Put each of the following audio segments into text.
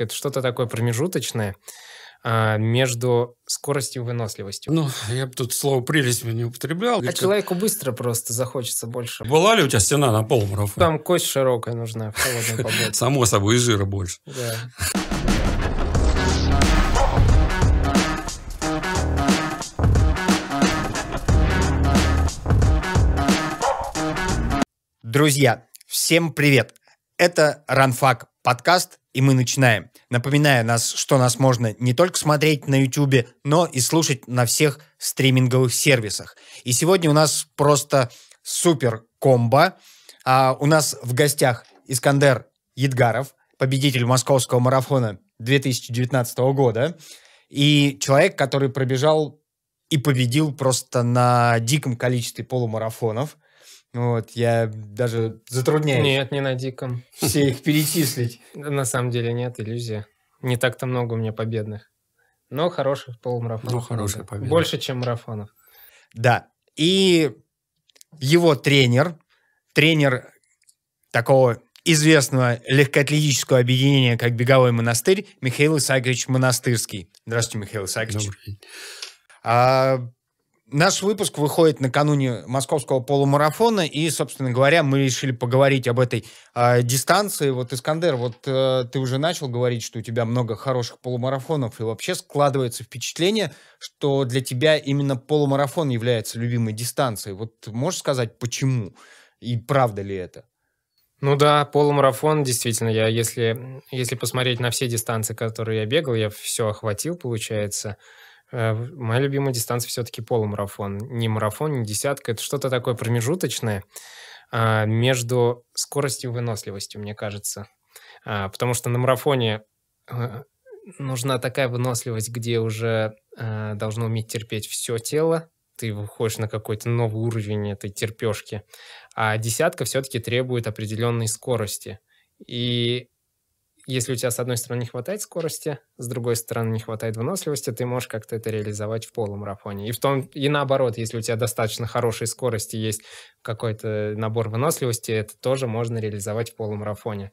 это что-то такое промежуточное а, между скоростью и выносливостью. Ну, я бы тут слово «прелесть» не употреблял. А человеку быстро просто захочется больше. Была ли у тебя стена на полмарафон? Там кость широкая нужна в холодной погоде. Само собой, и жира больше. Да. Друзья, всем привет! Это Ранфак подкаст, и мы начинаем. Напоминаю нас, что нас можно не только смотреть на YouTube, но и слушать на всех стриминговых сервисах. И сегодня у нас просто супер комбо. А у нас в гостях Искандер Едгаров, победитель московского марафона 2019 года. И человек, который пробежал и победил просто на диком количестве полумарафонов. Вот, я даже затрудняюсь. Нет, не на диком. Все их перечислить. На самом деле нет, иллюзия. Не так-то много у меня победных. Но хороших полумарафонов. Ну, хорошая победа. Больше, чем марафонов. Да. И его тренер, тренер такого известного легкоатлетического объединения, как «Беговой монастырь», Михаил Исаакович Монастырский. Здравствуйте, Михаил Исаакович. Добрый день. А, Наш выпуск выходит накануне московского полумарафона, и, собственно говоря, мы решили поговорить об этой э, дистанции. Вот, Искандер, вот э, ты уже начал говорить, что у тебя много хороших полумарафонов, и вообще складывается впечатление, что для тебя именно полумарафон является любимой дистанцией. Вот можешь сказать, почему? И правда ли это? Ну да, полумарафон, действительно, я, если, если посмотреть на все дистанции, которые я бегал, я все охватил, получается. Э, моя любимая дистанция все-таки полумарафон. Не марафон, не десятка. Это что-то такое промежуточное а, между скоростью и выносливостью, мне кажется. А, потому что на марафоне э, нужна такая выносливость, где уже э, должно уметь терпеть все тело, ты выходишь на какой-то новый уровень этой терпешки. А десятка все-таки требует определенной скорости. И если у тебя с одной стороны не хватает скорости, с другой стороны не хватает выносливости, ты можешь как-то это реализовать в полумарафоне. И в том и наоборот, если у тебя достаточно хорошей скорости есть какой-то набор выносливости, это тоже можно реализовать в полумарафоне.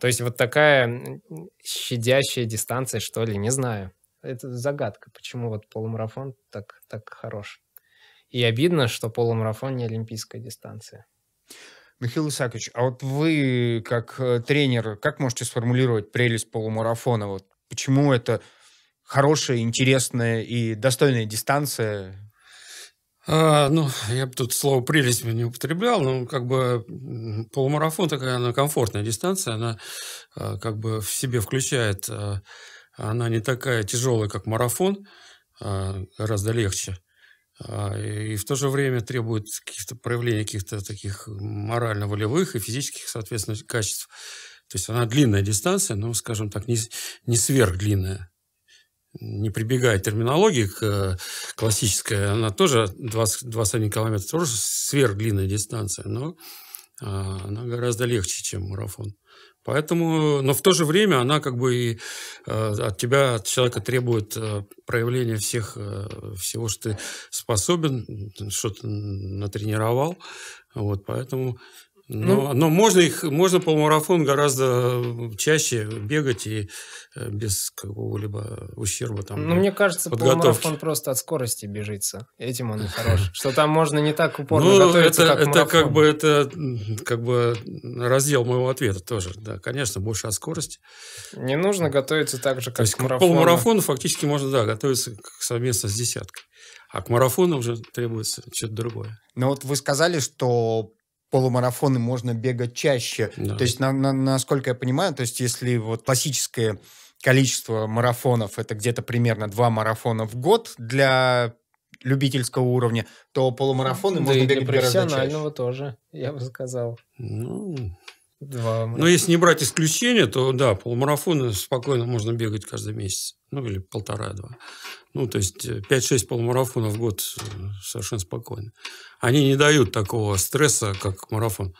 То есть вот такая щадящая дистанция, что ли, не знаю. Это загадка, почему вот полумарафон так, так хорош. И обидно, что полумарафон не олимпийская дистанция. Михаил Исакович, а вот вы, как э, тренер, как можете сформулировать прелесть полумарафона? Вот почему это хорошая, интересная и достойная дистанция? А, ну, я бы тут слово «прелесть» не употреблял, но как бы полумарафон такая, она комфортная дистанция, она а, как бы в себе включает, а, она не такая тяжелая, как марафон, а, гораздо легче. А, и в то же время требует каких-то проявлений каких-то таких морально-волевых и физических, соответственно, качеств. То есть она длинная дистанция, но, скажем так, не, не сверхдлинная. Не прибегая терминологии к э, классической, она тоже 20, 21 километр, тоже сверхдлинная дистанция, но а, она гораздо легче, чем марафон. Поэтому, но в то же время она как бы и э, от тебя, от человека требует э, проявления всех, э, всего, что ты способен, что ты натренировал. Вот, поэтому но, ну, но можно их, можно полумарафон гораздо чаще бегать и э, без какого-либо ущерба там. Ну, мне кажется, подготовки. полумарафон просто от скорости бежится. Этим он и хорош. Что там можно не так упорно ну, готовиться, это, как это марафон. как бы это как бы раздел моего ответа тоже. Да, конечно, больше от скорости. Не нужно готовиться так же, как То есть, к марафону. полумарафону фактически можно, да, готовиться совместно с десяткой. А к марафону уже требуется что-то другое. Ну вот вы сказали, что полумарафоны можно бегать чаще. Да. То есть, на, на, насколько я понимаю, то есть, если вот классическое количество марафонов это где-то примерно два марафона в год для любительского уровня, то полумарафоны да можно и бегать для профессионального тоже, я бы сказал. Ну, два Но ну, если не брать исключения, то да, полумарафоны спокойно можно бегать каждый месяц. Ну, или полтора-два. Ну, то есть 5-6 э, полумарафонов в год э, совершенно спокойно. Они не дают такого стресса, как марафон.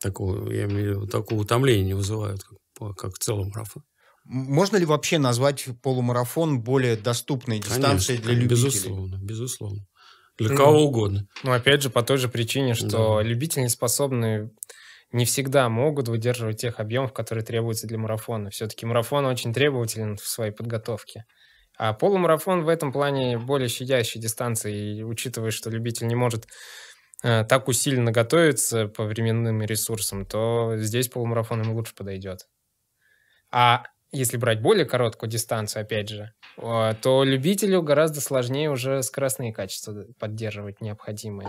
Такого, я имею в виду, такого утомления не вызывают, как, как целый марафон. Можно ли вообще назвать полумарафон более доступной дистанцией Конечно, для любителей? Безусловно, безусловно. Для ну, кого угодно. Ну, опять же, по той же причине, что да. любители способны не всегда могут выдерживать тех объемов, которые требуются для марафона. Все-таки марафон очень требователен в своей подготовке. А полумарафон в этом плане более щадящей дистанции, и учитывая, что любитель не может э, так усиленно готовиться по временным ресурсам, то здесь полумарафон ему лучше подойдет. А если брать более короткую дистанцию, опять же, то любителю гораздо сложнее уже скоростные качества поддерживать необходимые.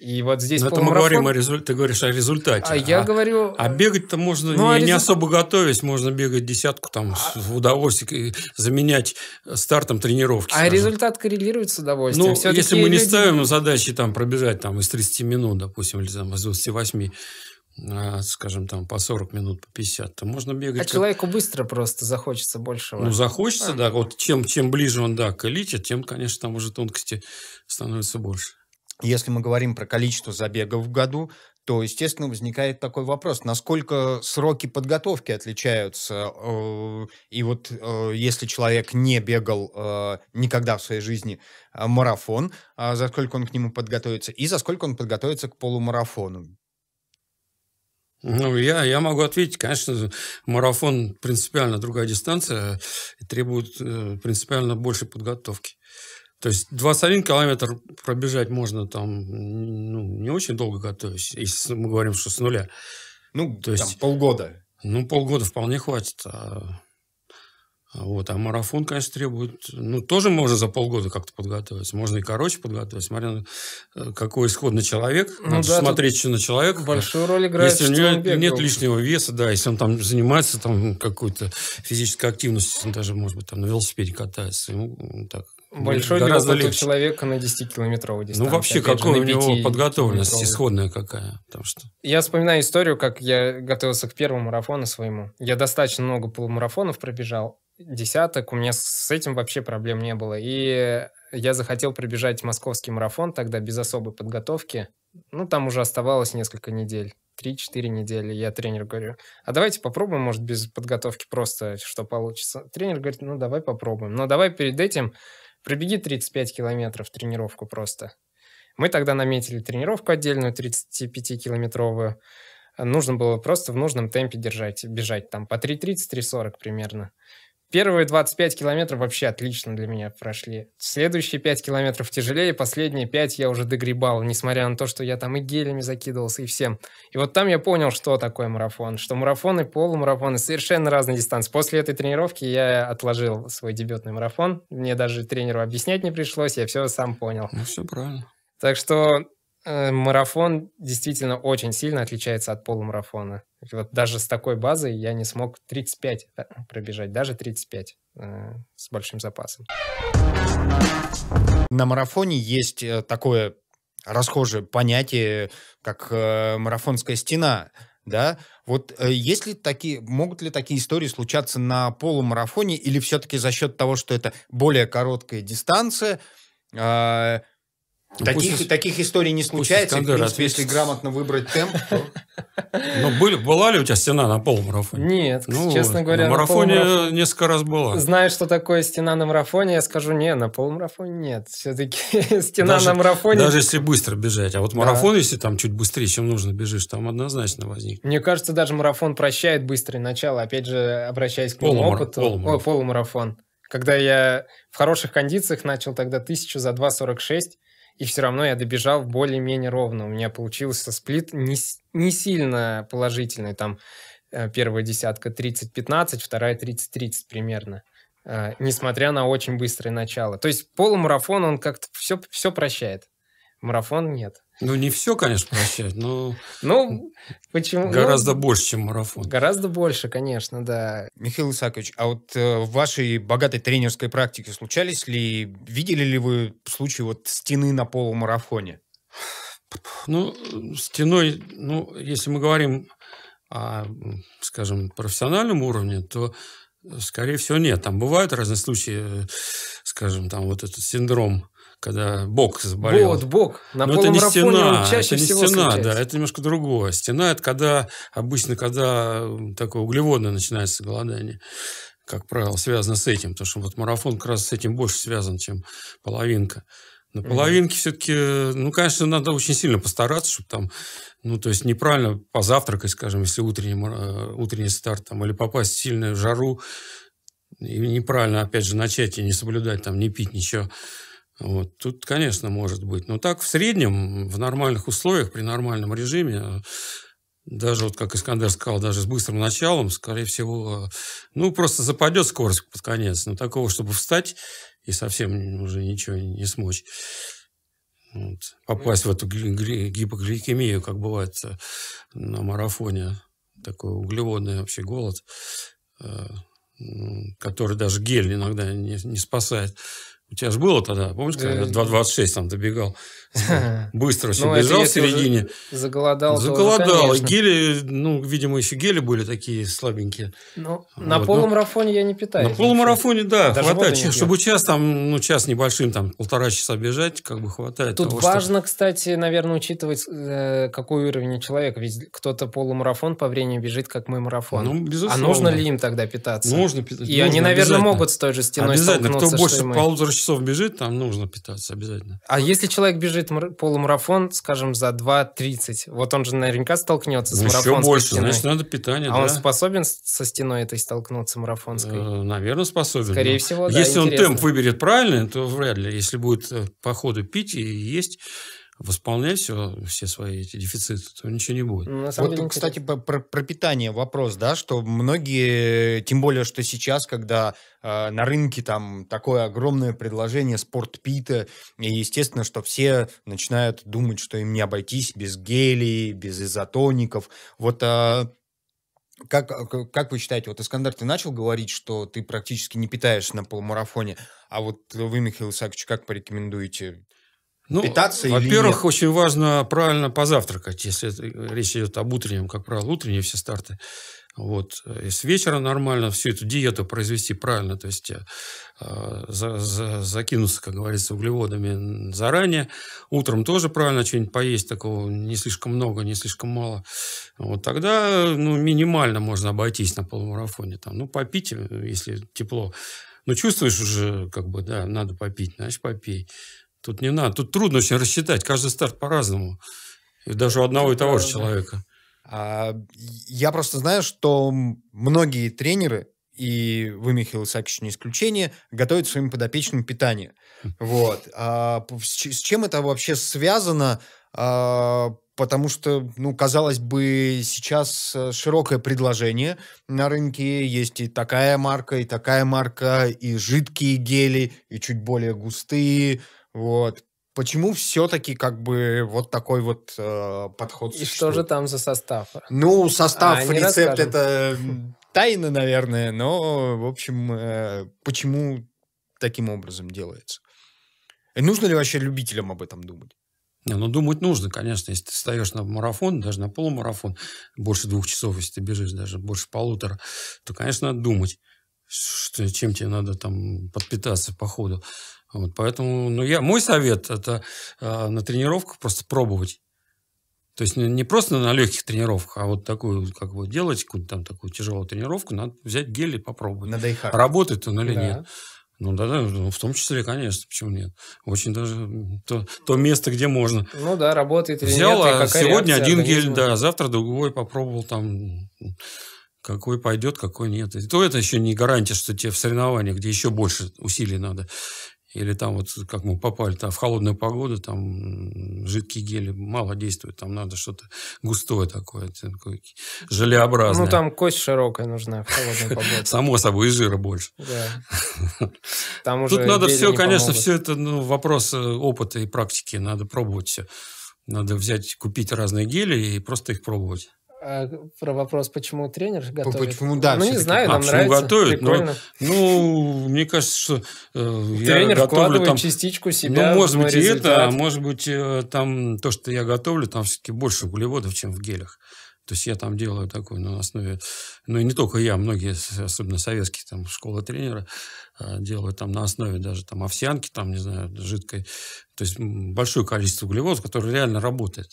И вот здесь Но полумарафон... это мы говорим о результ... ты говоришь о результате. А, а я говорю... А э, бегать-то можно ну, а не, а результ... не особо готовясь, можно бегать десятку там а... удовольствием удовольствие, э, заменять э, стартом тренировки. А скажем. результат коррелирует с удовольствием. Ну, Все если мы не люди... ставим задачи там пробежать там из 30 минут, допустим, или там из 28 скажем, там по 40 минут, по 50, то можно бегать. А как... человеку быстро просто захочется большего. Ну, захочется, а. да. Вот чем, чем ближе он, да, к элите, тем, конечно, там уже тонкости становится больше. Если мы говорим про количество забегов в году, то, естественно, возникает такой вопрос, насколько сроки подготовки отличаются. Э, и вот э, если человек не бегал э, никогда в своей жизни марафон, а за сколько он к нему подготовится, и за сколько он подготовится к полумарафону. Ну, я, я могу ответить. Конечно, марафон принципиально другая дистанция и требует принципиально большей подготовки. То есть 21 километр пробежать можно там ну, не очень долго готовясь, если мы говорим, что с нуля. Ну, то там, есть полгода. Ну, полгода вполне хватит. А, а, вот, а марафон, конечно, требует... Ну, тоже можно за полгода как-то подготовиться. Можно и короче подготовиться. Смотря на э, какой исходный человек. Ну, Надо да, смотреть, что на человека. Большую роль играет Если у него бегал. нет лишнего веса, да, если он там занимается там какой-то физической активностью, он даже, может быть, там на велосипеде катается, ему так Большой гораздо ли у человека на 10-километровой ну, дистанции? Ну, вообще, Опять какая у него подготовленность исходная какая? Потому что... Я вспоминаю историю, как я готовился к первому марафону своему. Я достаточно много полумарафонов пробежал, десяток, у меня с этим вообще проблем не было. И я захотел пробежать московский марафон тогда без особой подготовки. Ну, там уже оставалось несколько недель. 3-4 недели. Я тренер говорю, а давайте попробуем, может, без подготовки просто, что получится. Тренер говорит, ну, давай попробуем. Но давай перед этим Пробеги 35 километров тренировку просто. Мы тогда наметили тренировку отдельную, 35-километровую. Нужно было просто в нужном темпе держать, бежать там по 3.30-3.40 примерно. Первые 25 километров вообще отлично для меня прошли. Следующие 5 километров тяжелее, последние 5 я уже догребал, несмотря на то, что я там и гелями закидывался, и всем. И вот там я понял, что такое марафон, что марафоны, полумарафоны, совершенно разные дистанции. После этой тренировки я отложил свой дебютный марафон, мне даже тренеру объяснять не пришлось, я все сам понял. Ну, все правильно. Так что Э, марафон действительно очень сильно отличается от полумарафона. Вот даже с такой базой я не смог 35 э, пробежать, даже 35 э, с большим запасом. На марафоне есть э, такое расхожее понятие, как э, марафонская стена. Да? Вот э, есть ли такие, могут ли такие истории случаться на полумарафоне или все-таки за счет того, что это более короткая дистанция, э, ну, таких, пусть, таких историй не случается. В принципе, ответит. если грамотно выбрать темп, то... Ну, были, была ли у тебя стена на полумарафоне? Нет, ну, честно говоря, на марафоне на полумараф... несколько раз была. знаешь что такое стена на марафоне, я скажу, не, на полумарафоне нет. Все-таки стена даже, на марафоне... Даже если быстро бежать. А вот марафон, да. если там чуть быстрее, чем нужно бежишь, там однозначно возник. Мне кажется, даже марафон прощает быстрое начало. Опять же, обращаясь к Полумар... опыту. Полумарафон. Ой, полумарафон. Когда я в хороших кондициях начал тогда тысячу за 2,46, и все равно я добежал более-менее ровно. У меня получился сплит не, не сильно положительный, там э, первая десятка 30-15, вторая 30-30 примерно, э, несмотря на очень быстрое начало. То есть полумарафон, он как-то все, все прощает, марафон нет. Ну, не все, конечно, прощать, но... Ну, почему? Ну, гораздо ну, больше, чем марафон. Гораздо больше, конечно, да. Михаил Исакович, а вот э, в вашей богатой тренерской практике случались ли, видели ли вы случаи вот стены на полумарафоне? Ну, стеной, ну, если мы говорим о, скажем, профессиональном уровне, то, э, скорее всего, нет. Там бывают разные случаи, э, скажем, там вот этот синдром когда бок заболел. Вот, бок. На Но это не стена, чаще это не стена, да, это немножко другое. Стена – это когда, обычно, когда такое углеводное начинается голодание как правило, связано с этим, потому что вот марафон как раз с этим больше связан, чем половинка. На половинке mm-hmm. все-таки, ну, конечно, надо очень сильно постараться, чтобы там, ну, то есть неправильно позавтракать, скажем, если утренний, э, утренний старт, там, или попасть в сильную жару, и неправильно, опять же, начать и не соблюдать, там, не пить ничего. Вот. Тут, конечно, может быть. Но так в среднем, в нормальных условиях, при нормальном режиме, даже вот, как Искандер сказал, даже с быстрым началом, скорее всего, ну, просто западет скорость под конец. Но такого, чтобы встать и совсем уже ничего не смочь. Вот. Попасть в эту гипогликемию, как бывает на марафоне. Такой углеводный вообще голод, э, который даже гель иногда не, не спасает. У тебя же было тогда, помнишь, когда 2.26 э, там добегал? Быстро все ну, бежал в середине. Заголодал. Заголодал. Гели, ну, видимо, еще гели были такие слабенькие. Ну, на ну, полумарафоне я не питаюсь. На полумарафоне, да, хватает. Чтобы час там, ну, час небольшим, там, полтора часа бежать, как бы хватает. Тут важно, кстати, наверное, учитывать, э, какой уровень у человека. Ведь кто-то полумарафон по времени бежит, как мы марафон. Ну, а безусловно. А нужно ли им тогда питаться? Нужно питаться. И они, наверное, могут с той же стеной Обязательно. Кто больше полутора часов бежит, там нужно питаться обязательно. А если человек бежит полумарафон, скажем, за 2.30, вот он же наверняка столкнется с ну, марафонской Еще больше, стеной. значит, надо питание, А да. он способен со стеной этой столкнуться марафонской? Э, наверное, способен. Скорее всего, да. Если интересно. он темп выберет правильный, то вряд ли. Если будет э, по ходу пить и есть восполнять все, все свои эти дефициты, то ничего не будет. Ну, вот, деле, кстати, про, про питание вопрос, да, что многие, тем более, что сейчас, когда э, на рынке там такое огромное предложение спортпита, и естественно, что все начинают думать, что им не обойтись без гелий, без изотоников. Вот э, как, как вы считаете, вот искандар ты начал говорить, что ты практически не питаешься на полумарафоне, а вот вы, Михаил Исаакович, как порекомендуете? ну, питаться во первых очень важно правильно позавтракать, если речь идет об утреннем, как правило, утренние все старты. Вот. И с вечера нормально всю эту диету произвести правильно, то есть э, за, за, закинуться, как говорится, углеводами заранее. Утром тоже правильно что-нибудь поесть, такого не слишком много, не слишком мало. Вот тогда ну, минимально можно обойтись на полумарафоне. Там, ну, попить, э, если тепло. Но чувствуешь уже, как бы, да, надо попить, значит, попей. Тут не надо. Тут трудно очень рассчитать. Каждый старт по-разному. И даже у одного и того же человека. А, я просто знаю, что многие тренеры, и вы, Михаил Исаакович, не исключение, готовят своим подопечным питание. Хм. Вот. А с чем это вообще связано? А, потому что, ну, казалось бы, сейчас э, широкое предложение на рынке. Есть и такая марка, и такая марка, и жидкие гели, и чуть более густые. Вот. Почему все-таки как бы вот такой вот э, подход? И существует? что же там за состав? Ну, состав, а, рецепт это тайна, наверное, но, в общем, э, почему таким образом делается? И нужно ли вообще любителям об этом думать? Не, ну, думать нужно, конечно. Если ты встаешь на марафон, даже на полумарафон, больше двух часов, если ты бежишь, даже больше полутора, то, конечно, надо думать что, чем тебе надо там подпитаться по ходу. Вот, поэтому, ну, я, мой совет – это э, на тренировках просто пробовать. То есть не, не просто на легких тренировках, а вот такую, как бы делать какую-то там такую тяжелую тренировку, надо взять гель и попробовать. Надо их Работает он или да. нет. Ну да, да, ну, в том числе, конечно, почему нет? Очень даже то, то место, где можно. Ну да, работает или Взял, нет. Взял, а сегодня один организма. гель, да, завтра другой попробовал там. Какой пойдет, какой нет. И то это еще не гарантия, что тебе в соревнованиях, где еще больше усилий надо, или там вот, как мы попали, там в холодную погоду, там жидкие гели мало действуют, там надо что-то густое такое, такое желеобразное. Ну, там кость широкая нужна в холодную погоду. Само собой, и жира больше. Тут надо все, конечно, все это ну, вопрос э, опыта и практики, надо пробовать все. Надо взять, купить разные гели и просто их пробовать. А, про вопрос, почему тренер готовит. Почему, да, ну, не знаю, а, нам нравится. готовит? Прикольно. ну, мне кажется, что э, тренер я готовлю там... частичку ну, себя. Ну, может быть, и это, а может быть, э, там то, что я готовлю, там все-таки больше углеводов, чем в гелях. То есть я там делаю такой на основе, ну и не только я, многие, особенно советские там школы тренера, э, делают там на основе даже там овсянки, там, не знаю, жидкой. То есть большое количество углеводов, которое реально работает.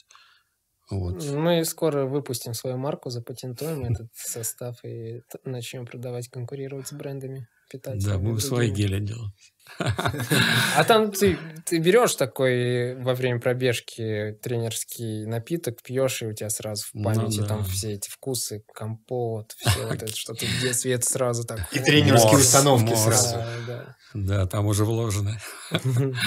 Вот. Мы скоро выпустим свою марку, запатентуем этот состав и начнем продавать, конкурировать с брендами питательными. Да, будем свои гели делать. А там ты, ты берешь такой во время пробежки тренерский напиток, пьешь, и у тебя сразу в ну памяти ну, да. там все эти вкусы, компот, все вот это, что ты в детстве это сразу так... И тренерские установки сразу. Да, там уже вложено.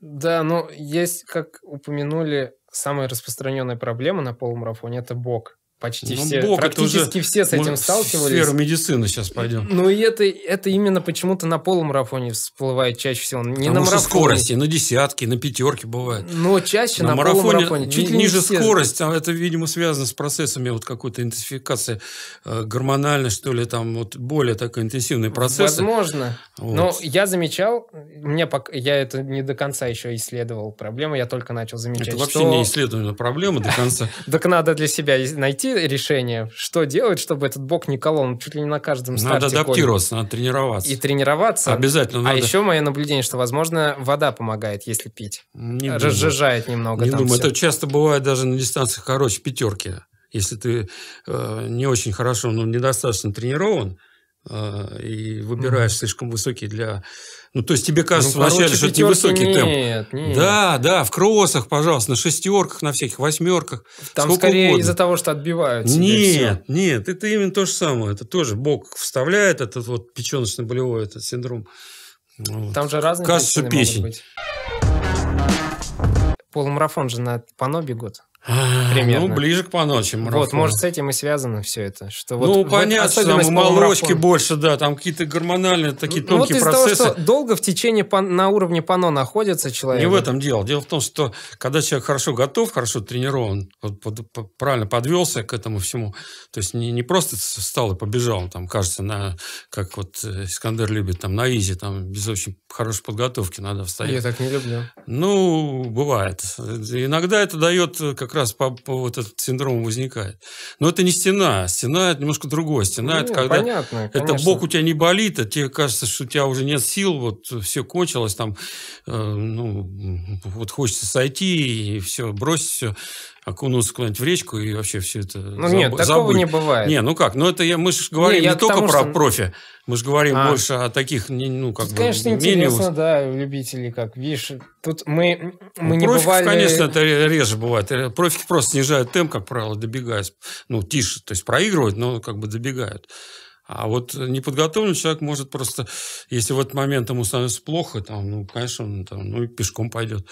Да, ну есть, как упомянули, самая распространенная проблема на полумарафоне – это бок. Почти ну, все, бог, практически все с этим сталкивались. сферу медицины сейчас пойдем. Ну и это, это именно почему-то на полумарафоне всплывает чаще всего. Не Потому на марафоне. скорости, на десятки, на пятерки бывает. Но чаще на, на марафоне, полумарафоне. Чуть ли ниже все. скорость, там, это, видимо, связано с процессами вот какой-то интенсификации э, гормональной, что ли, там вот более такой интенсивный процесс. Возможно. Вот. Но я замечал, мне пока, я это не до конца еще исследовал проблему, я только начал замечать, Это вообще что... не исследована проблема до конца. Так надо для себя найти найти решение, что делать, чтобы этот бок не колол. Ну, чуть ли не на каждом старте. Надо адаптироваться, колет. надо тренироваться. И тренироваться. Обязательно а надо. А еще мое наблюдение, что, возможно, вода помогает, если пить. Не Разжижает думаю. немного. Не думаю. Все. Это часто бывает даже на дистанциях короче пятерки. Если ты э, не очень хорошо, но недостаточно тренирован, э, и выбираешь mm-hmm. слишком высокие для ну, то есть, тебе кажется ну, короче, вначале, что это невысокий нет, темп. Нет, нет. Да, да, в кроссах, пожалуйста, на шестерках, на всяких восьмерках. Там скорее из-за того, что отбивают Нет, все. нет, это именно то же самое. Это тоже Бог вставляет этот вот печеночно-болевой этот синдром. Вот. Там же разные Кажется, песни могут быть. Полумарафон же на Пано бегут. А, ну, примерно. Ну, ближе к по ночи марафон. Вот, может, с этим и связано все это. Что вот. ну, понятно, вот там молочки больше, да, там какие-то гормональные такие ну, тонкие вот процессы. Того, что долго в течение по, на уровне пано находится человек. Не в этом дело. Дело в том, что когда человек хорошо готов, хорошо тренирован, вот, под, под, правильно подвелся к этому всему, то есть не, не просто встал и побежал, там, кажется, на, как вот э, Искандер любит, там, на изи, там, без очень хорошей подготовки надо встать. Я так не люблю. Ну, бывает. Иногда это дает э, как раз раз по, по, вот этот синдром возникает. Но это не стена. Стена – это немножко другое. Стена ну, – это ну, когда понятно, это конечно. бок у тебя не болит, а тебе кажется, что у тебя уже нет сил, вот все кончилось, там, э, ну, вот хочется сойти, и все, бросить все окунуться куда-нибудь в речку и вообще все это Ну заб... нет, такого забыть. не бывает. Не, ну как, ну это я, мы же говорим не, не только тому, про что... профи, мы же говорим а. больше о таких, ну как тут, бы... конечно, интересно, да, любители, как видишь, тут мы, ну, мы ну, не профик, бывали... конечно, это реже бывает. профи просто снижают темп, как правило, добегают, ну тише, то есть проигрывают, но как бы добегают. А вот неподготовленный человек может просто, если в этот момент ему становится плохо, там, ну, конечно, он там, ну, пешком пойдет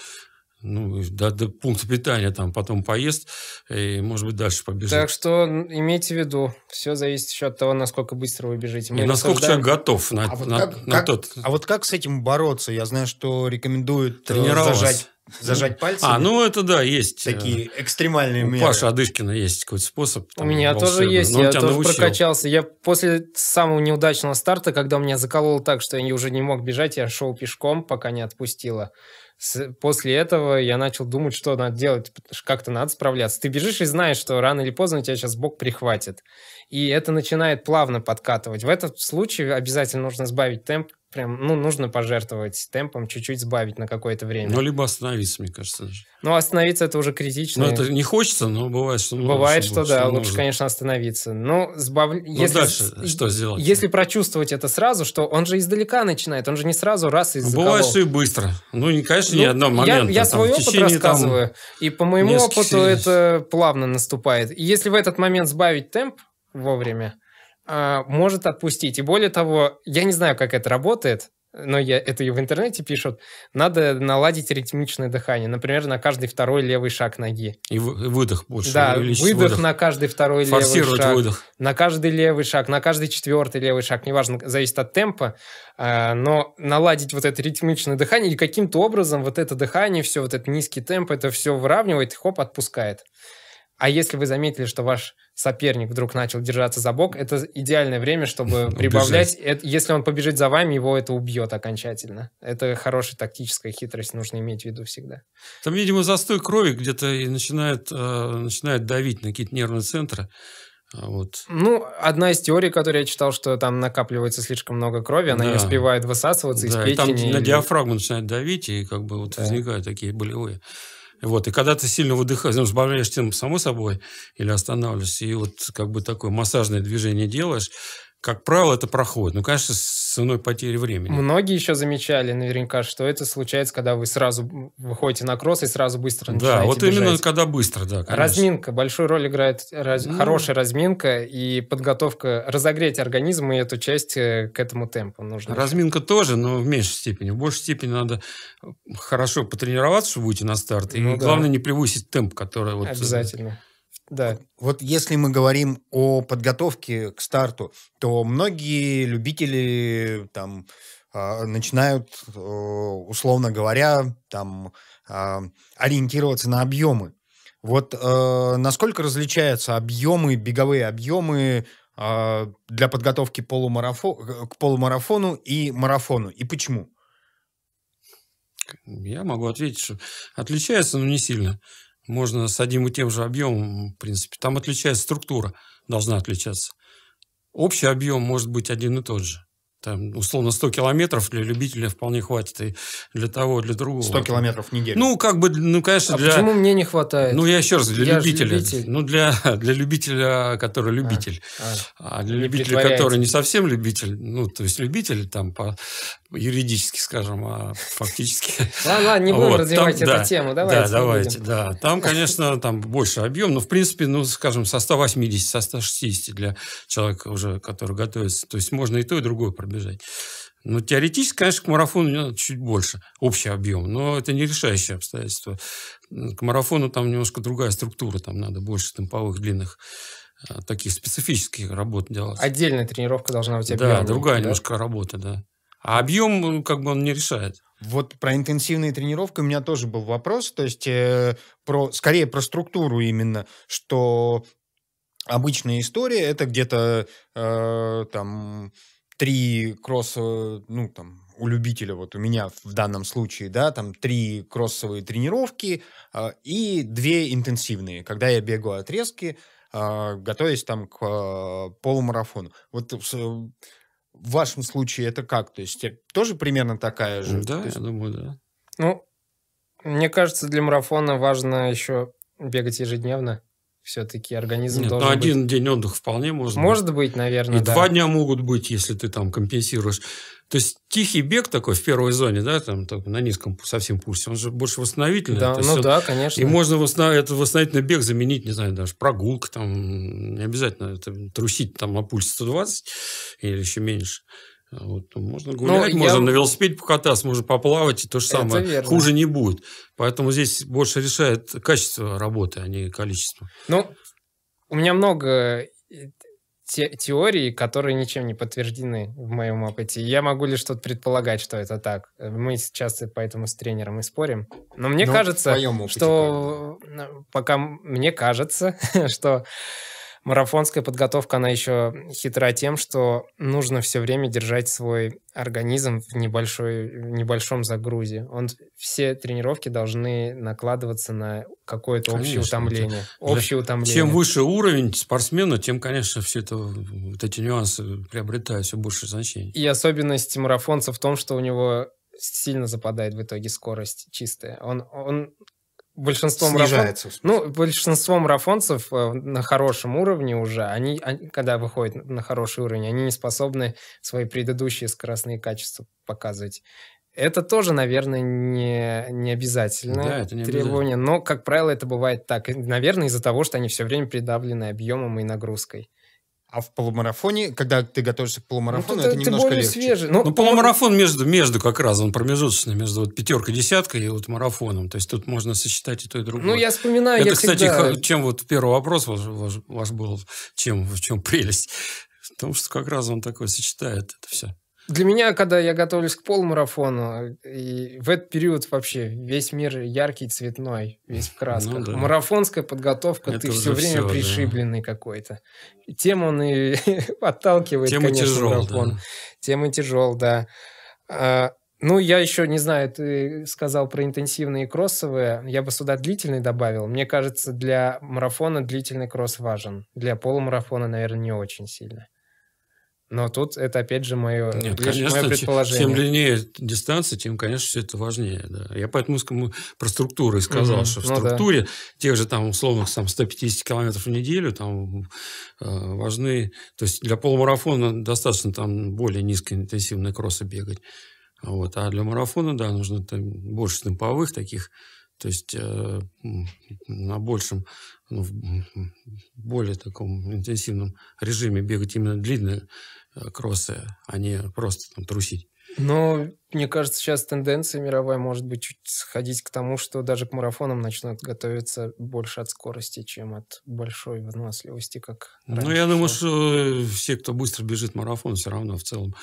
ну, до, до пункта питания, там, потом поест, и, может быть, дальше побежит. Так что имейте в виду, все зависит еще от того, насколько быстро вы бежите. Мы и насколько человек готов на, а вот на, как, на как, тот... А вот как с этим бороться? Я знаю, что рекомендуют э, зажать Зажать а, пальцы? А, ну это да, есть. Э, Такие экстремальные у меры. Паша Адышкина есть какой-то способ. Там, у меня волшебный. тоже есть, Но я тоже научил. прокачался. Я после самого неудачного старта, когда меня закололо так, что я уже не мог бежать, я шел пешком, пока не отпустила с, после этого я начал думать, что надо делать, как-то надо справляться. Ты бежишь и знаешь, что рано или поздно тебя сейчас бок прихватит. И это начинает плавно подкатывать. В этом случае обязательно нужно сбавить темп, прям, ну, нужно пожертвовать темпом, чуть-чуть сбавить на какое-то время. Ну, либо остановиться, мне кажется. Даже. Ну, остановиться это уже критично. Ну, это не хочется, но бывает, что нужно. Бывает, что, что да, что лучше, нужно. конечно, остановиться. Но ну, сбав... ну, если... дальше что сделать? Если прочувствовать это сразу, что он же издалека начинает, он же не сразу раз из ну, Бывает, что и быстро. Ну, не, конечно, ну, не одного момента. Я, я свой опыт рассказываю, там, и по моему опыту серий. это плавно наступает. И если в этот момент сбавить темп вовремя, а, может отпустить. И более того, я не знаю, как это работает, но я, это и в интернете пишут, надо наладить ритмичное дыхание. Например, на каждый второй левый шаг ноги. И выдох больше. Да, выдох, выдох на каждый второй левый шаг. выдох. На каждый левый шаг, на каждый четвертый левый шаг. Неважно, зависит от темпа. А, но наладить вот это ритмичное дыхание и каким-то образом вот это дыхание, все вот этот низкий темп, это все выравнивает хоп, отпускает. А если вы заметили, что ваш соперник вдруг начал держаться за бок, это идеальное время, чтобы прибавлять. Это, если он побежит за вами, его это убьет окончательно. Это хорошая тактическая хитрость, нужно иметь в виду всегда. Там, видимо, застой крови где-то и начинает, э, начинает давить на какие-то нервные центры. А вот. Ну, одна из теорий, которую я читал, что там накапливается слишком много крови, она да. не успевает высасываться да, из печени. И там или... на диафрагму начинает давить, и как бы вот да. возникают такие болевые вот, и когда ты сильно выдыхаешь, ну, сбавляешь тем, само собой, или останавливаешься, и вот как бы такое массажное движение делаешь, как правило, это проходит. Ну, конечно, с ценой потери времени. Многие еще замечали наверняка, что это случается, когда вы сразу выходите на кросс и сразу быстро начинаете Да, вот бежать. именно когда быстро, да, конечно. Разминка. Большую роль играет раз... ну... хорошая разминка и подготовка, разогреть организм и эту часть э, к этому темпу нужно. Разминка еще. тоже, но в меньшей степени. В большей степени надо э, хорошо потренироваться, чтобы выйти на старт. Ну и ну, главное, не превысить темп, который... Вот... Э, Обязательно. Да. Вот, вот если мы говорим о подготовке к старту, то многие любители там а, начинают, условно говоря, там а, ориентироваться на объемы. Вот э, насколько различаются объемы, беговые объемы а, для подготовки полумарафо- э, к полумарафону и марафону, и почему? Я могу ответить, что отличается, но не сильно можно с одним и тем же объемом, в принципе. Там отличается структура, должна отличаться. Общий объем может быть один и тот же. Там, условно, 100 километров для любителя вполне хватит и для того, для другого. 100 километров в неделю. Ну, как бы, ну, конечно, а для... почему мне не хватает? Ну, я еще раз, для я любителя. Любитель. Ну, для, для любителя, который а, любитель. А, а. а для не любителя, который не совсем любитель, ну, то есть любитель там по, юридически, скажем, а фактически. Ладно, ладно, не будем вот, развивать там, эту да, тему, давайте. Да, давайте, да. Там, конечно, там больше объем, но, в принципе, ну, скажем, со 180, со 160 для человека уже, который готовится. То есть можно и то, и другое пробежать. Но ну, теоретически, конечно, к марафону надо чуть больше, общий объем, но это не решающее обстоятельство. К марафону там немножко другая структура, там надо больше темповых длинных э, таких специфических работ делать. Отдельная тренировка должна у тебя Да, другая да? немножко работа, да. А объем, э, как бы, он не решает. Вот про интенсивные тренировки у меня тоже был вопрос, то есть э, про, скорее про структуру именно, что обычная история это где-то э, там три кросса, ну там у любителя, вот у меня в данном случае, да, там три кроссовые тренировки э, и две интенсивные, когда я бегаю отрезки, э, готовясь там к э, полумарафону. Вот э, в вашем случае это как? То есть э, тоже примерно такая же? Да, есть... я думаю, да. Ну, мне кажется, для марафона важно еще бегать ежедневно все-таки организм Нет, должен один быть... день отдыха вполне можно. Может быть, наверное, И да. два дня могут быть, если ты там компенсируешь. То есть тихий бег такой в первой зоне, да, там на низком совсем пульсе, он же больше восстановительный. Да, ну он, да, конечно. И можно восстанов... этот восстановительный бег заменить, не знаю, даже прогулка, там, не обязательно это, трусить там на пульс 120 или еще меньше. А вот, можно ну, гулять, Но можно я... на велосипеде покататься, можно поплавать, и то же самое. Хуже не будет. Поэтому здесь больше решает качество работы, а не количество. Ну, у меня много э, те теорий, которые ничем не подтверждены в моем опыте. Я могу лишь что-то предполагать, что это так. Мы сейчас поэтому с тренером и спорим. Но мне Но ну, кажется, что... Пока мне кажется, что марафонская подготовка, она еще хитра тем, что нужно все время держать свой организм в, небольшой, в небольшом загрузе. Он, все тренировки должны накладываться на какое-то общее утомление. Общее утомление. Чем выше уровень спортсмена, тем, конечно, все это, вот эти нюансы приобретают все больше значение. И особенность марафонца в том, что у него сильно западает в итоге скорость чистая. Он, он большинство снижается. Марафон... Ну, большинство марафонцев э, на хорошем уровне уже, они, они, когда выходят на хороший уровень, они не способны свои предыдущие скоростные качества показывать. Это тоже, наверное, не, не обязательное да, это не требование, обязательно. но, как правило, это бывает так. Наверное, из-за того, что они все время придавлены объемом и нагрузкой. А в полумарафоне, когда ты готовишься к полумарафону, ну, это, это немножко более легче. Свежий. Ну, но, ну, полумарафон между, между как раз, он промежуточный, между вот пятеркой, десяткой и вот марафоном. То есть тут можно сочетать и то, и другое. Ну, я вспоминаю, Это, я кстати, всегда... чем вот первый вопрос ваш, ваш, ваш был, чем, в чем прелесть? Потому что как раз он такое сочетает это все. Для меня, когда я готовлюсь к полумарафону, и в этот период вообще весь мир яркий, цветной, весь в ну красках. Ну, да. Марафонская подготовка, Это ты все время все, пришибленный да. какой-то. Тем он и отталкивает, Тема конечно, тяжел, марафон. Да. Тема тяжел, да. ну, я еще не знаю, ты сказал про интенсивные кроссовые. Я бы сюда длительный добавил. Мне кажется, для марафона длительный кросс важен. Для полумарафона, наверное, не очень сильно. Но тут это, опять же, мое, Нет, конечно, мое предположение. Чем, длиннее дистанция, тем, конечно, все это важнее. Да. Я поэтому про структуру и сказал, угу. что в ну, структуре да. тех же там условных там, 150 километров в неделю там э, важны... То есть для полумарафона достаточно там более низкоинтенсивные кросса бегать. Вот. А для марафона, да, нужно там больше темповых таких то есть э, на большем, ну, более таком интенсивном режиме бегать именно длинные э, кроссы, а не просто там трусить. Но мне кажется, сейчас тенденция мировая может быть чуть сходить к тому, что даже к марафонам начнут готовиться больше от скорости, чем от большой выносливости, как раньше. Ну, я думаю, что э, все, кто быстро бежит марафон, все равно в целом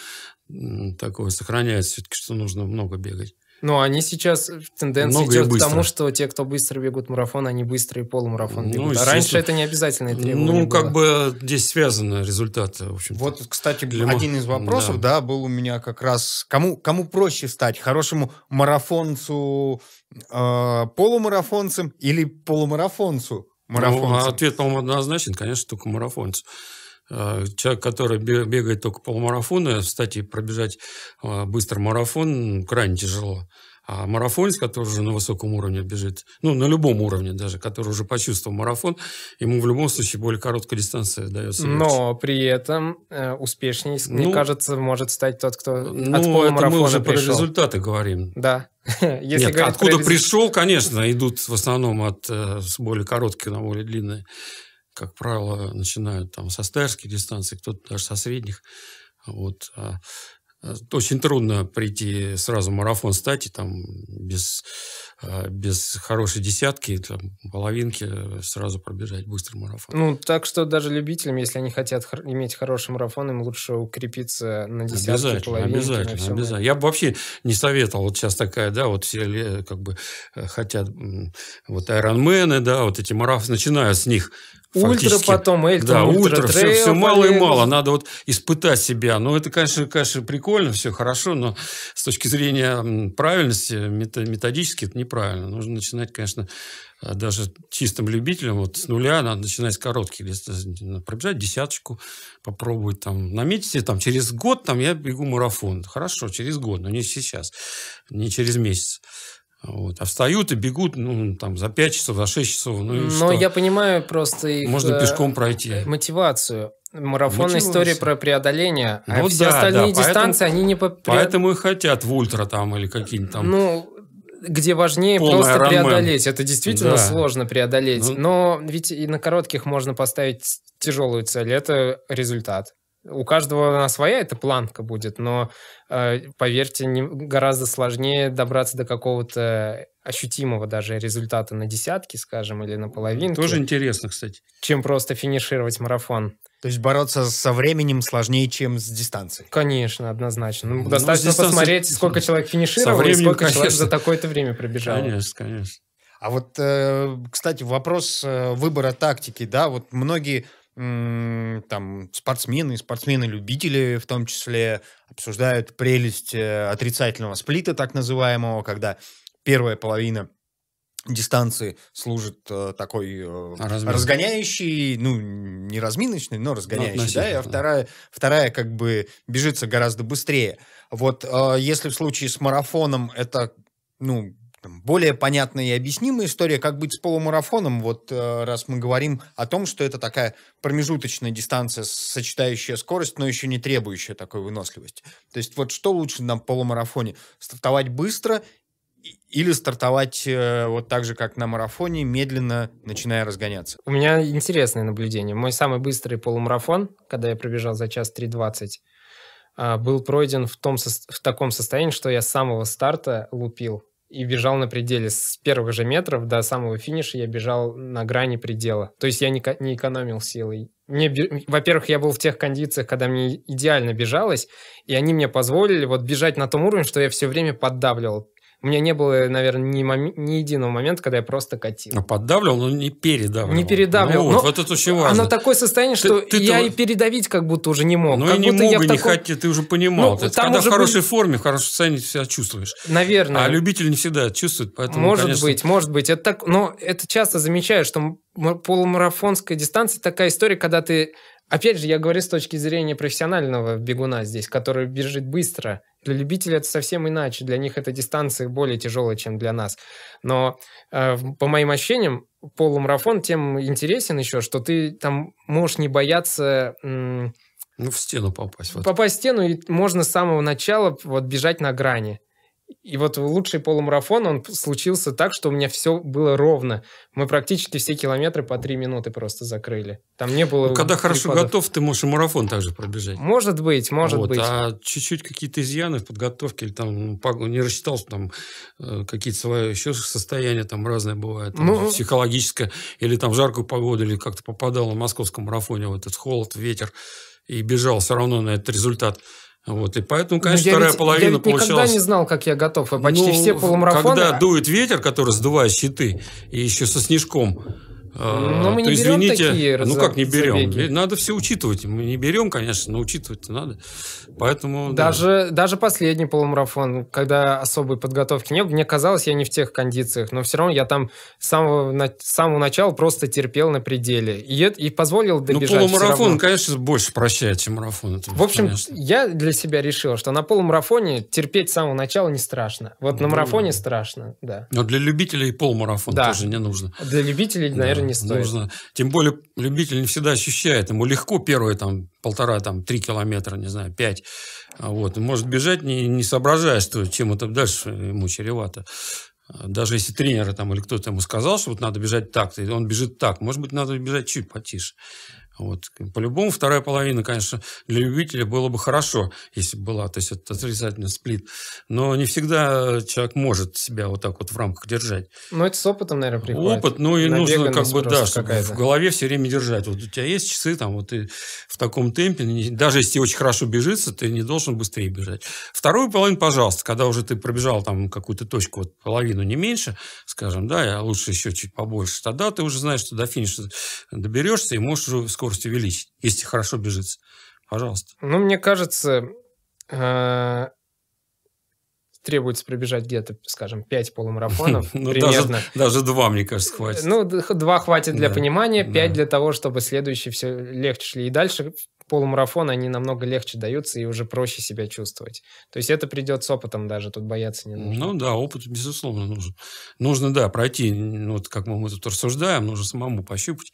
такое сохраняется все-таки, что нужно много бегать. Ну, они сейчас в э, тенденции Много идет к тому, что те, кто быстро бегут марафон, они быстро и полумарафон ну, бегут. Ну, а раньше это не обязательное ну, требование Ну, как было. бы здесь связаны результаты, в общем Вот, кстати, Для... один из вопросов, да. да, был у меня как раз, кому, кому проще стать, хорошему марафонцу, э, полумарафонцем или полумарафонцу? Ну, а марафонцем? Ну, ответ, по-моему, однозначен, конечно, только марафонцу. Э, человек, который бегает только полмарафона, э, кстати, пробежать э, быстро марафон крайне тяжело. А марафонец, который уже на высоком уровне бежит, ну, на любом уровне даже, который уже почувствовал марафон, ему в любом случае более короткая дистанция дается. Но лучше. при этом э, успешней, ну, мне кажется, может стать тот, кто ну, от полумарафона мы уже пришел. про результаты говорим. Да. Если Нет, откуда про... пришел, конечно, идут в основном от э, с более коротких на более длинные как правило, начинают там со старских дистанций, кто-то даже со средних. Вот. А, а, очень трудно прийти сразу в марафон и там, без, а, без хорошей десятки, там, половинки сразу пробежать быстрый марафон. Ну, так что даже любителям, если они хотят хор- иметь хороший марафон, им лучше укрепиться на десятке, обязательно, половинке. Обязательно, всем обязательно. Этом. Я бы вообще не советовал, вот сейчас такая, да, вот все как бы э, хотят, вот айронмены, да, вот эти марафоны, начиная с них, Ультра потом, Эльтон, да, ультра, ультра все, все мало и мало. Надо вот испытать себя. Ну, это, конечно, конечно, прикольно, все хорошо, но с точки зрения правильности, методически это неправильно. Нужно начинать, конечно, э, даже чистым любителям, вот с нуля надо начинать с коротких, э, пробежать десяточку, попробовать там, наметить себе там, через год там я бегу марафон. Хорошо, через год, но не сейчас, не через месяц. Вот. А встают и бегут, ну, там, за 5 часов, за 6 часов. Ну, Но ну, что? я понимаю просто их... Можно э, пешком пройти. Мотивацию. Марафон история про преодоление. А ну, а да, все остальные да. дистанции, поэтому, они не... По... Поэтому и хотят в ультра там или какие-нибудь там... Ну, где важнее Полный просто Iron преодолеть. Man. Это действительно да. сложно преодолеть. Ну, Но ведь и на коротких можно поставить тяжелую цель. Это результат у каждого она своя эта планка будет, но э, поверьте, не, гораздо сложнее добраться до какого-то ощутимого даже результата на десятки, скажем, или на половинку. Тоже интересно, кстати. Чем просто финишировать марафон. То есть бороться со временем сложнее, чем с дистанцией. Конечно, однозначно. Ну, ну достаточно дистанция... посмотреть, сколько человек финишировал, временем, и сколько конечно. человек за такое-то время пробежал. Конечно, конечно. А вот, э, кстати, вопрос э, выбора тактики, да, вот многие там спортсмены, спортсмены-любители в том числе обсуждают прелесть э, отрицательного сплита, так называемого, когда первая половина дистанции служит э, такой э, Размин. разгоняющий, ну, не разминочный, но разгоняющий, ну, да, а вторая, да. вторая как бы бежится гораздо быстрее. Вот если в случае с марафоном это, ну, там, более понятная и объяснимая история, как быть с полумарафоном, вот э, раз мы говорим о том, что это такая промежуточная дистанция, сочетающая скорость, но еще не требующая такой выносливости. То есть вот что лучше на полумарафоне? Стартовать быстро или стартовать э, вот так же, как на марафоне, медленно начиная разгоняться? У меня интересное наблюдение. Мой самый быстрый полумарафон, когда я пробежал за час 3.20, а, был пройден в, том, в таком состоянии, что я с самого старта лупил и бежал на пределе. С первых же метров до самого финиша я бежал на грани предела. То есть я не, не экономил силы. Мне, во-первых, я был в тех кондициях, когда мне идеально бежалось, и они мне позволили вот бежать на том уровне, что я все время поддавливал у меня не было, наверное, ни, мом... ни единого момента, когда я просто катил. Ну, поддавливал, но не передавливал. Не передавливал. Ну, вот, вот это очень важно. Оно такое состояние, что ты, я ты... и передавить как будто уже не мог. Ну, как и не мог, и таком... не хотел, ты уже понимал. Ну, там когда уже в хорошей были... форме, в хорошем состоянии себя чувствуешь. Наверное. А любитель не всегда чувствует, поэтому, Может конечно... быть, может быть. Это так, но это часто замечаю, что полумарафонская дистанция такая история, когда ты Опять же, я говорю с точки зрения профессионального бегуна здесь, который бежит быстро для любителей это совсем иначе. Для них эта дистанция более тяжелая, чем для нас. Но э, по моим ощущениям, полумарафон тем интересен еще, что ты там можешь не бояться... ну, в стену попасть. Вот. Попасть в стену, и можно с самого начала вот бежать на грани. И вот лучший полумарафон, он случился так, что у меня все было ровно. Мы практически все километры по три минуты просто закрыли. Там не было... Ну, когда припадов. хорошо готов, ты можешь и марафон также пробежать. Может быть, может вот. быть. А чуть-чуть какие-то изъяны в подготовке, или там ну, не рассчитал, что там э, какие-то свои еще состояния там разные бывают. Там, ну... Психологическое, или там в жаркую погоду, или как-то попадал на московском марафоне в этот холод, ветер, и бежал все равно на этот результат. Вот, и поэтому, ну, конечно, вторая ведь, половина я ведь получалась... никогда не знал, как я готов. А почти ну, все полумарафоны... Когда дует ветер, который сдувает щиты, и еще со снежком, а, но мы не берем извините, такие ну как не берем? Забеги. Надо все учитывать. Мы не берем, конечно, но учитывать надо. Поэтому даже да. даже последний полумарафон, когда особой подготовки не было, мне казалось, я не в тех кондициях, но все равно я там с самого с самого начала просто терпел на пределе и и позволил ну, добежать. Ну полумарафон, конечно, больше прощает, чем марафон. Это, в общем, конечно. я для себя решил, что на полумарафоне терпеть с самого начала не страшно. Вот ну, на марафоне да. страшно, да. Но для любителей полумарафон да. тоже не нужно. Для любителей, наверное не стоит. Нужно, тем более любитель не всегда ощущает, ему легко первые там полтора, там три километра, не знаю, пять. А вот, может бежать, не, не соображая, что, чем это дальше ему чревато. Даже если тренер там, или кто-то ему сказал, что вот надо бежать так, он бежит так, может быть, надо бежать чуть потише. Вот. По-любому вторая половина, конечно, для любителя было бы хорошо, если бы была, то есть это отрицательный сплит. Но не всегда человек может себя вот так вот в рамках держать. Ну, это с опытом, наверное, приходит. Опыт, ну и нужно как бы, да, чтобы в голове все время держать. Вот у тебя есть часы, там, вот ты в таком темпе, даже если очень хорошо бежится, ты не должен быстрее бежать. Вторую половину, пожалуйста, когда уже ты пробежал там какую-то точку, вот половину не меньше, скажем, да, а лучше еще чуть побольше, тогда ты уже знаешь, что до финиша доберешься и можешь уже скорость увеличить, если хорошо бежится. Пожалуйста. Ну, мне кажется, э, требуется пробежать где-то, скажем, 5 полумарафонов ну, примерно. Даже, даже 2, мне кажется, хватит. Ну, 2 хватит для понимания, 5 для того, чтобы следующие все легче шли. И дальше полумарафоны, они намного легче даются и уже проще себя чувствовать. То есть это придет с опытом даже, тут бояться не нужно. Ну да, опыт, безусловно, нужен. Нужно, да, пройти, вот как мы, мы тут рассуждаем, нужно самому пощупать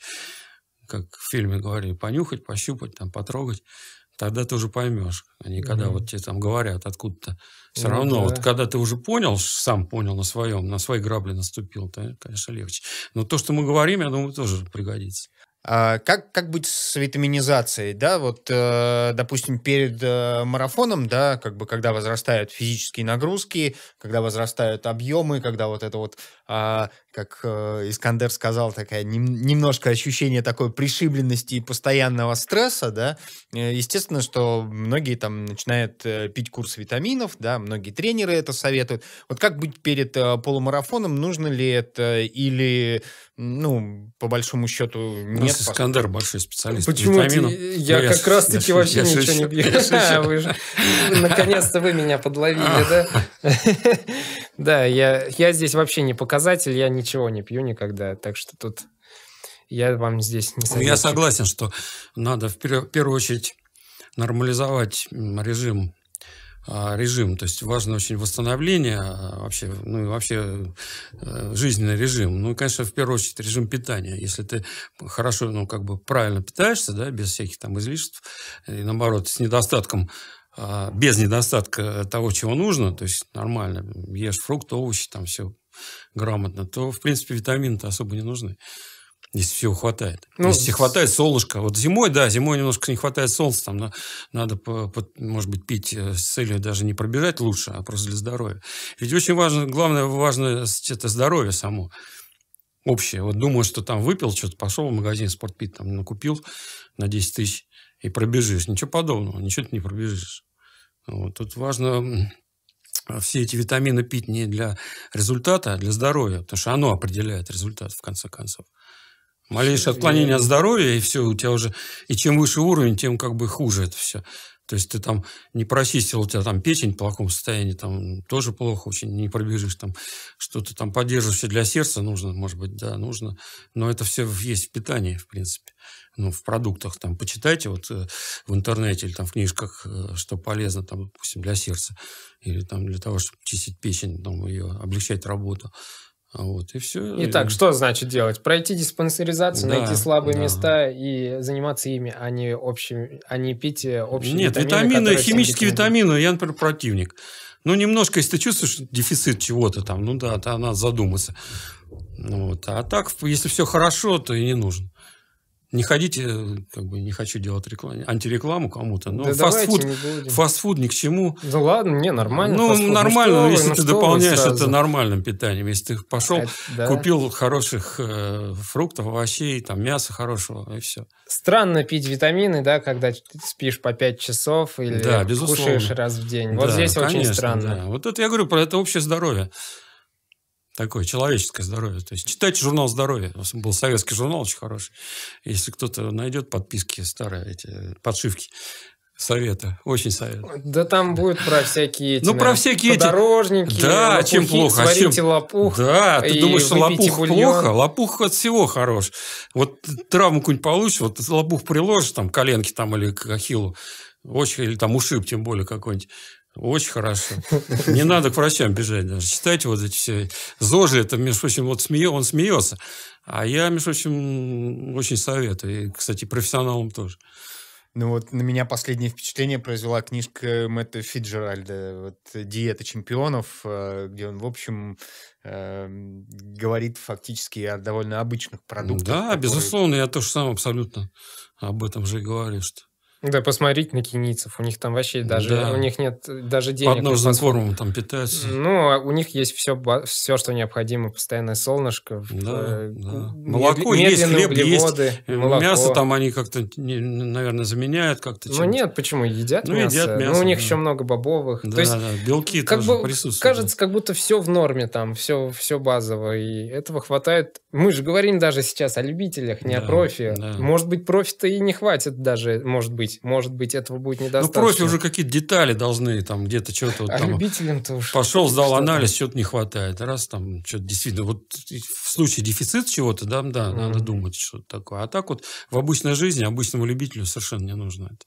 как в фильме говорили, понюхать, пощупать, там, потрогать, тогда ты уже поймешь. А не когда mm-hmm. вот тебе там говорят откуда-то. Все mm ну равно, да. вот когда ты уже понял, сам понял на своем, на свои грабли наступил, то, конечно, легче. Но то, что мы говорим, я думаю, тоже пригодится. А как, как быть с витаминизацией, да, вот, э, допустим, перед э, марафоном, да, как бы, когда возрастают физические нагрузки, когда возрастают объемы, когда вот это вот, э, как э, Искандер сказал, такая нем, немножко ощущение такой пришибленности и постоянного стресса, да, э, естественно, что многие там начинают э, пить курс витаминов, да, многие тренеры это советуют. Вот как быть перед э, полумарафоном, нужно ли это или, ну, по большому счету, не нас Искандер паспорта. большой специалист. Почему? Ты, я, ну, я как раз-таки вообще я ничего шучу, не... Я Наконец-то вы меня подловили, да? Да, я здесь вообще не показатель, я ничего не пью никогда, так что тут я вам здесь не ну, советую. Я согласен, что надо в первую очередь нормализовать режим а, режим. То есть важно очень восстановление а, вообще, ну и вообще э, жизненный режим. Ну и, конечно, в первую очередь режим питания. Если ты хорошо, ну как бы правильно питаешься, да, без всяких там излишеств, и наоборот, с недостатком а, без недостатка того, чего нужно, то есть нормально, ешь фрукты, овощи, там все грамотно, то, в принципе, витамины-то особо не нужны если всего хватает. Ну, Если хватает солнышко. Вот зимой, да, зимой немножко не хватает солнца. Там на, надо, по, по, может быть, пить э, с целью даже не пробежать лучше, а просто для здоровья. Ведь очень важно, главное, важно это здоровье само. Общее. Вот думаю, что там выпил что-то, пошел в магазин спортпит, там накупил на 10 тысяч и пробежишь. Ничего подобного, ничего ты не пробежишь. Вот. Тут важно все эти витамины пить не для результата, а для здоровья, потому что оно определяет результат, в конце концов. Малейшее отклонение от здоровья, и все, у тебя уже... И чем выше уровень, тем как бы хуже это все. То есть ты там не прочистил, у тебя там печень в плохом состоянии, там тоже плохо очень, не пробежишь там, что-то там поддерживающее для сердца нужно, может быть, да, нужно. Но это все есть в питании, в принципе. Ну, в продуктах там почитайте вот э, в интернете или там в книжках, э, что полезно там, допустим, для сердца или там для того, чтобы чистить печень, там ее облегчать работу. Вот, и все. Итак, что значит делать? Пройти диспансеризацию, да, найти слабые да. места и заниматься ими, а не, общим, а не пить э, общие Нет, витамины, витамины химические витамины, я, например, противник. Ну, немножко, если ты чувствуешь дефицит чего-то там, ну да, то надо задуматься. Ну вот. А так, если все хорошо, то и не нужно. Не ходите, как бы не хочу делать рекламу, антирекламу кому-то, но да фастфуд, фастфуд ни к чему. Да ну ладно, не, нормально. Ну, фастфуд. Ну нормально, ну, если вы, ты дополняешь это нормальным питанием. Если ты пошел, это, да. купил хороших э, фруктов, овощей, там, мяса хорошего, и все. Странно пить витамины, да, когда ты спишь по 5 часов или да, кушаешь раз в день. Вот да, здесь ну, конечно, очень странно. Да. Вот это я говорю про это общее здоровье такое человеческое здоровье. То есть читайте журнал здоровья. Был советский журнал очень хороший. Если кто-то найдет подписки старые, эти подшивки, совета, очень совет. Да там будет про всякие эти, ну, про всякие подорожники, эти... да, лопухи, чем плохо, а чем... лопух. Да, ты думаешь, что лопух бульон. плохо? Лопух от всего хорош. Вот травму какую-нибудь получишь, вот лопух приложишь, там, коленки там или к ахиллу, очень, или там ушиб тем более какой-нибудь. Очень хорошо. Не надо к врачам бежать даже. Читайте вот эти все. Зожи, это, между прочим, вот смее, он смеется. А я, между прочим, очень советую. И, кстати, профессионалам тоже. Ну вот на меня последнее впечатление произвела книжка Мэтта Фиджеральда вот, «Диета чемпионов», э, где он, в общем, э, говорит фактически о довольно обычных продуктах. Да, которые... безусловно, я то же самое абсолютно об этом же и говорю, что да, посмотреть на кенийцев, у них там вообще даже, да. у них нет э, даже денег. Под нужным формом там питаются. Ну, а у них есть все, все, что необходимо, постоянное солнышко. Да, э, да. Молоко есть, хлеб есть, э, молоко. мясо там они как-то, наверное, заменяют как-то. Ну нет, почему, едят ну, мясо. Едят мясо ну, у них да. еще много бобовых. Да, То есть, да, белки как тоже бы, присутствуют. Кажется, как будто все в норме там, все, все базово, и этого хватает. Мы же говорим даже сейчас о любителях, не да, о профи. Да. Может быть, профи-то и не хватит даже, может быть, быть, может быть, этого будет ну, недостаточно. Ну, профи уже какие-то детали должны, там, где-то что-то... Вот, а любителям-то уж... Пошел, сдал анализ, что-то не хватает. Раз, там, что-то действительно... Вот в случае дефицит чего-то, да, да, mm-hmm. надо думать, что такое. А так вот в обычной жизни обычному любителю совершенно не нужно это.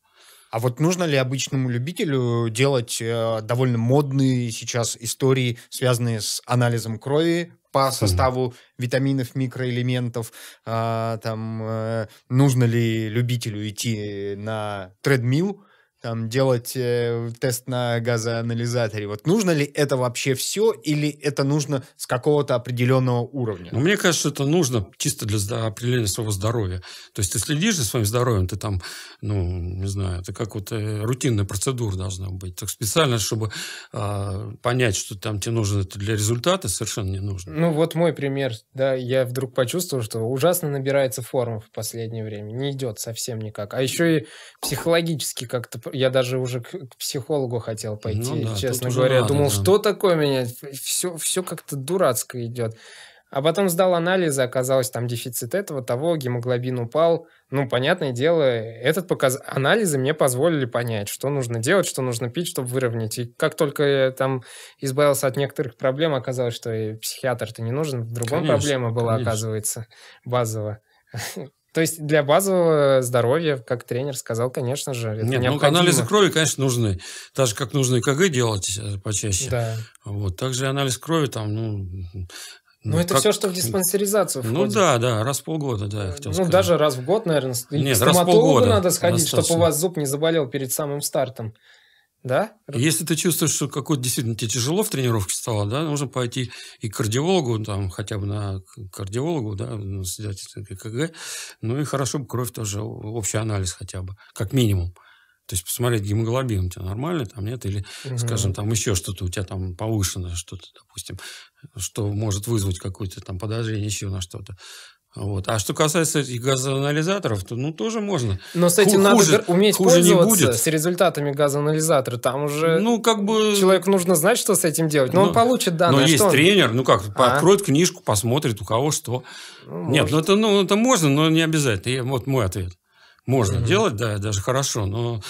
А вот нужно ли обычному любителю делать э, довольно модные сейчас истории, связанные с анализом крови, по составу mm-hmm. витаминов, микроэлементов, а, там, э, нужно ли любителю идти на тредмил, там, делать э, тест на газоанализаторе. Вот нужно ли это вообще все, или это нужно с какого-то определенного уровня? Ну, мне кажется, это нужно чисто для определения своего здоровья. То есть ты следишь за своим здоровьем, ты там, ну, не знаю, это как вот э, рутинная процедура должна быть. Так специально, чтобы э, понять, что там тебе нужно это для результата, совершенно не нужно. Ну, вот мой пример. Да, я вдруг почувствовал, что ужасно набирается форма в последнее время. Не идет совсем никак. А еще и психологически как-то я даже уже к психологу хотел пойти, ну, да, честно говоря. Надо, Думал, да. что такое меня? Все, все как-то дурацко идет. А потом сдал анализы, оказалось, там дефицит этого, того, гемоглобин упал. Ну, понятное дело, этот показ... анализы мне позволили понять, что нужно делать, что нужно пить, чтобы выровнять. И как только я там избавился от некоторых проблем, оказалось, что и психиатр-то не нужен, в другом конечно, проблема была, конечно. оказывается, базовая. То есть для базового здоровья, как тренер сказал, конечно же, это Нет, ну, необходимо. ну анализы крови, конечно, нужны. Так же, как нужно ЭКГ делать э, почаще. Да. Вот. Также анализ крови там, ну, ну, ну это как... все, что в диспансеризацию ну входит. Ну, да, да, раз в полгода, да, я хотел Ну, сказать. даже раз в год, наверное. Нет, к стоматологу раз полгода надо сходить, чтобы у вас зуб не заболел перед самым стартом. Да? Если ты чувствуешь, что какой-то действительно тебе тяжело в тренировке стало, да, нужно пойти и к кардиологу, там, хотя бы на кардиологу, да, сидеть ККГ, ну и хорошо бы кровь тоже, общий анализ хотя бы, как минимум. То есть посмотреть гемоглобин у тебя нормальный, там нет, или, угу. скажем, там еще что-то у тебя там повышенное, что-то, допустим, что может вызвать какое-то там подозрение еще на что-то. Вот. А что касается этих газоанализаторов, то ну тоже можно. Но с этим Ху- надо уметь хуже пользоваться не будет. с результатами газоанализатора. Там уже ну, как бы... человеку нужно знать, что с этим делать. Но, но он ну, получит данные. Но а есть он... тренер, ну как, а? откроет книжку, посмотрит, у кого что. Ну, Нет, ну, может. ну это, ну это можно, но не обязательно. вот мой ответ. Можно угу. делать, да, даже хорошо, но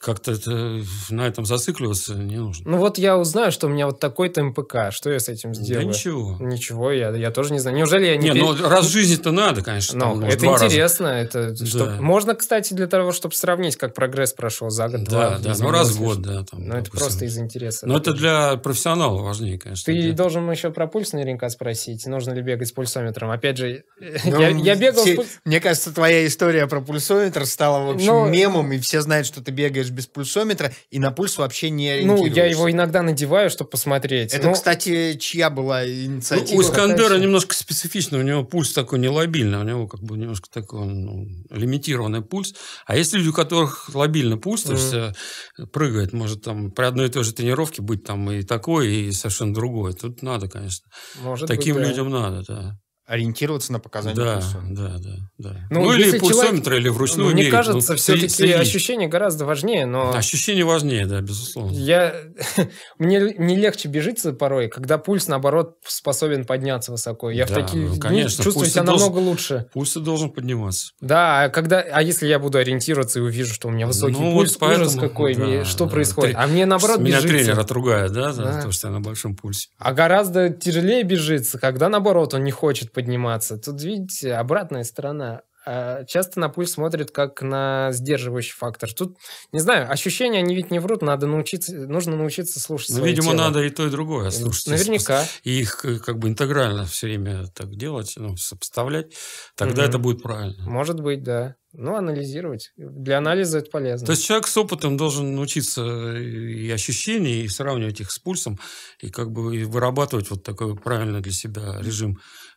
как-то это, э, на этом зацикливаться не нужно. Ну вот я узнаю, что у меня вот такой-то МПК, что я с этим сделаю? Да ничего. Ничего, я, я тоже не знаю. Неужели я не... Не, пере... ну раз в жизни-то надо, конечно. Но, ну, там, это интересно. Раза. Это, да. чтоб... Можно, кстати, для того, чтобы сравнить, как прогресс прошел за год, Да, два, да, ну раз в год, да. Там, Но ну, это просто из интереса. Но ну, это для профессионала важнее, конечно. Ты для... должен еще про пульс наверняка спросить, нужно ли бегать с пульсометром. Опять же, я, бегал Мне кажется, твоя история про пульсометр стала, в общем, мемом, и все знают, что ты бегаешь ходишь без пульсометра и на пульс вообще не ориентируешься. Ну, я его иногда надеваю, чтобы посмотреть. Это, но... Ну, кстати, чья была ну, инициатива? Ну, у Искандера Кстати. немножко специфично, у него пульс такой не лобильный, у него как бы немножко такой ну, лимитированный пульс. А есть люди, у которых лобильный пульс, то есть mm. прыгает, может там при одной и той же тренировке быть там и такой, и совершенно другой. Тут надо, конечно. Может Таким быть, да. людям надо, да ориентироваться на показания да, пульсометра. Да, да, да. Ну, ну или пульсометр, человек, или вручную ну, Мне мерить, кажется, ну, все-таки среди... ощущение гораздо важнее, но... Ощущение важнее, да, безусловно. Я... Мне не легче бежится порой, когда пульс, наоборот, способен подняться высоко. Я да, в такие ну, конечно, чувствую себя должен... намного лучше. Пульс должен подниматься. Да, а, когда... а если я буду ориентироваться и увижу, что у меня высокий ну, пульс, вот поэтому... ужас какой, да, мне... что да, происходит? Трен... А мне, наоборот, Меня бежится. тренер отругает, да, да, за то, что я на большом пульсе. А гораздо тяжелее бежится, когда, наоборот, он не хочет подниматься. Тут, видите, обратная сторона. А, часто на пульс смотрят как на сдерживающий фактор. Тут, не знаю, ощущения, они ведь не врут, надо научиться, нужно научиться слушать Ну, свое видимо, тело. надо и то, и другое э, слушать. Наверняка. И их э, как бы интегрально все время так делать, ну, сопоставлять, тогда угу. это будет правильно. Может быть, да. Ну, анализировать. Для анализа это полезно. То есть человек с опытом должен научиться э, и ощущения и сравнивать их с пульсом, и как бы вырабатывать вот такой правильный для себя режим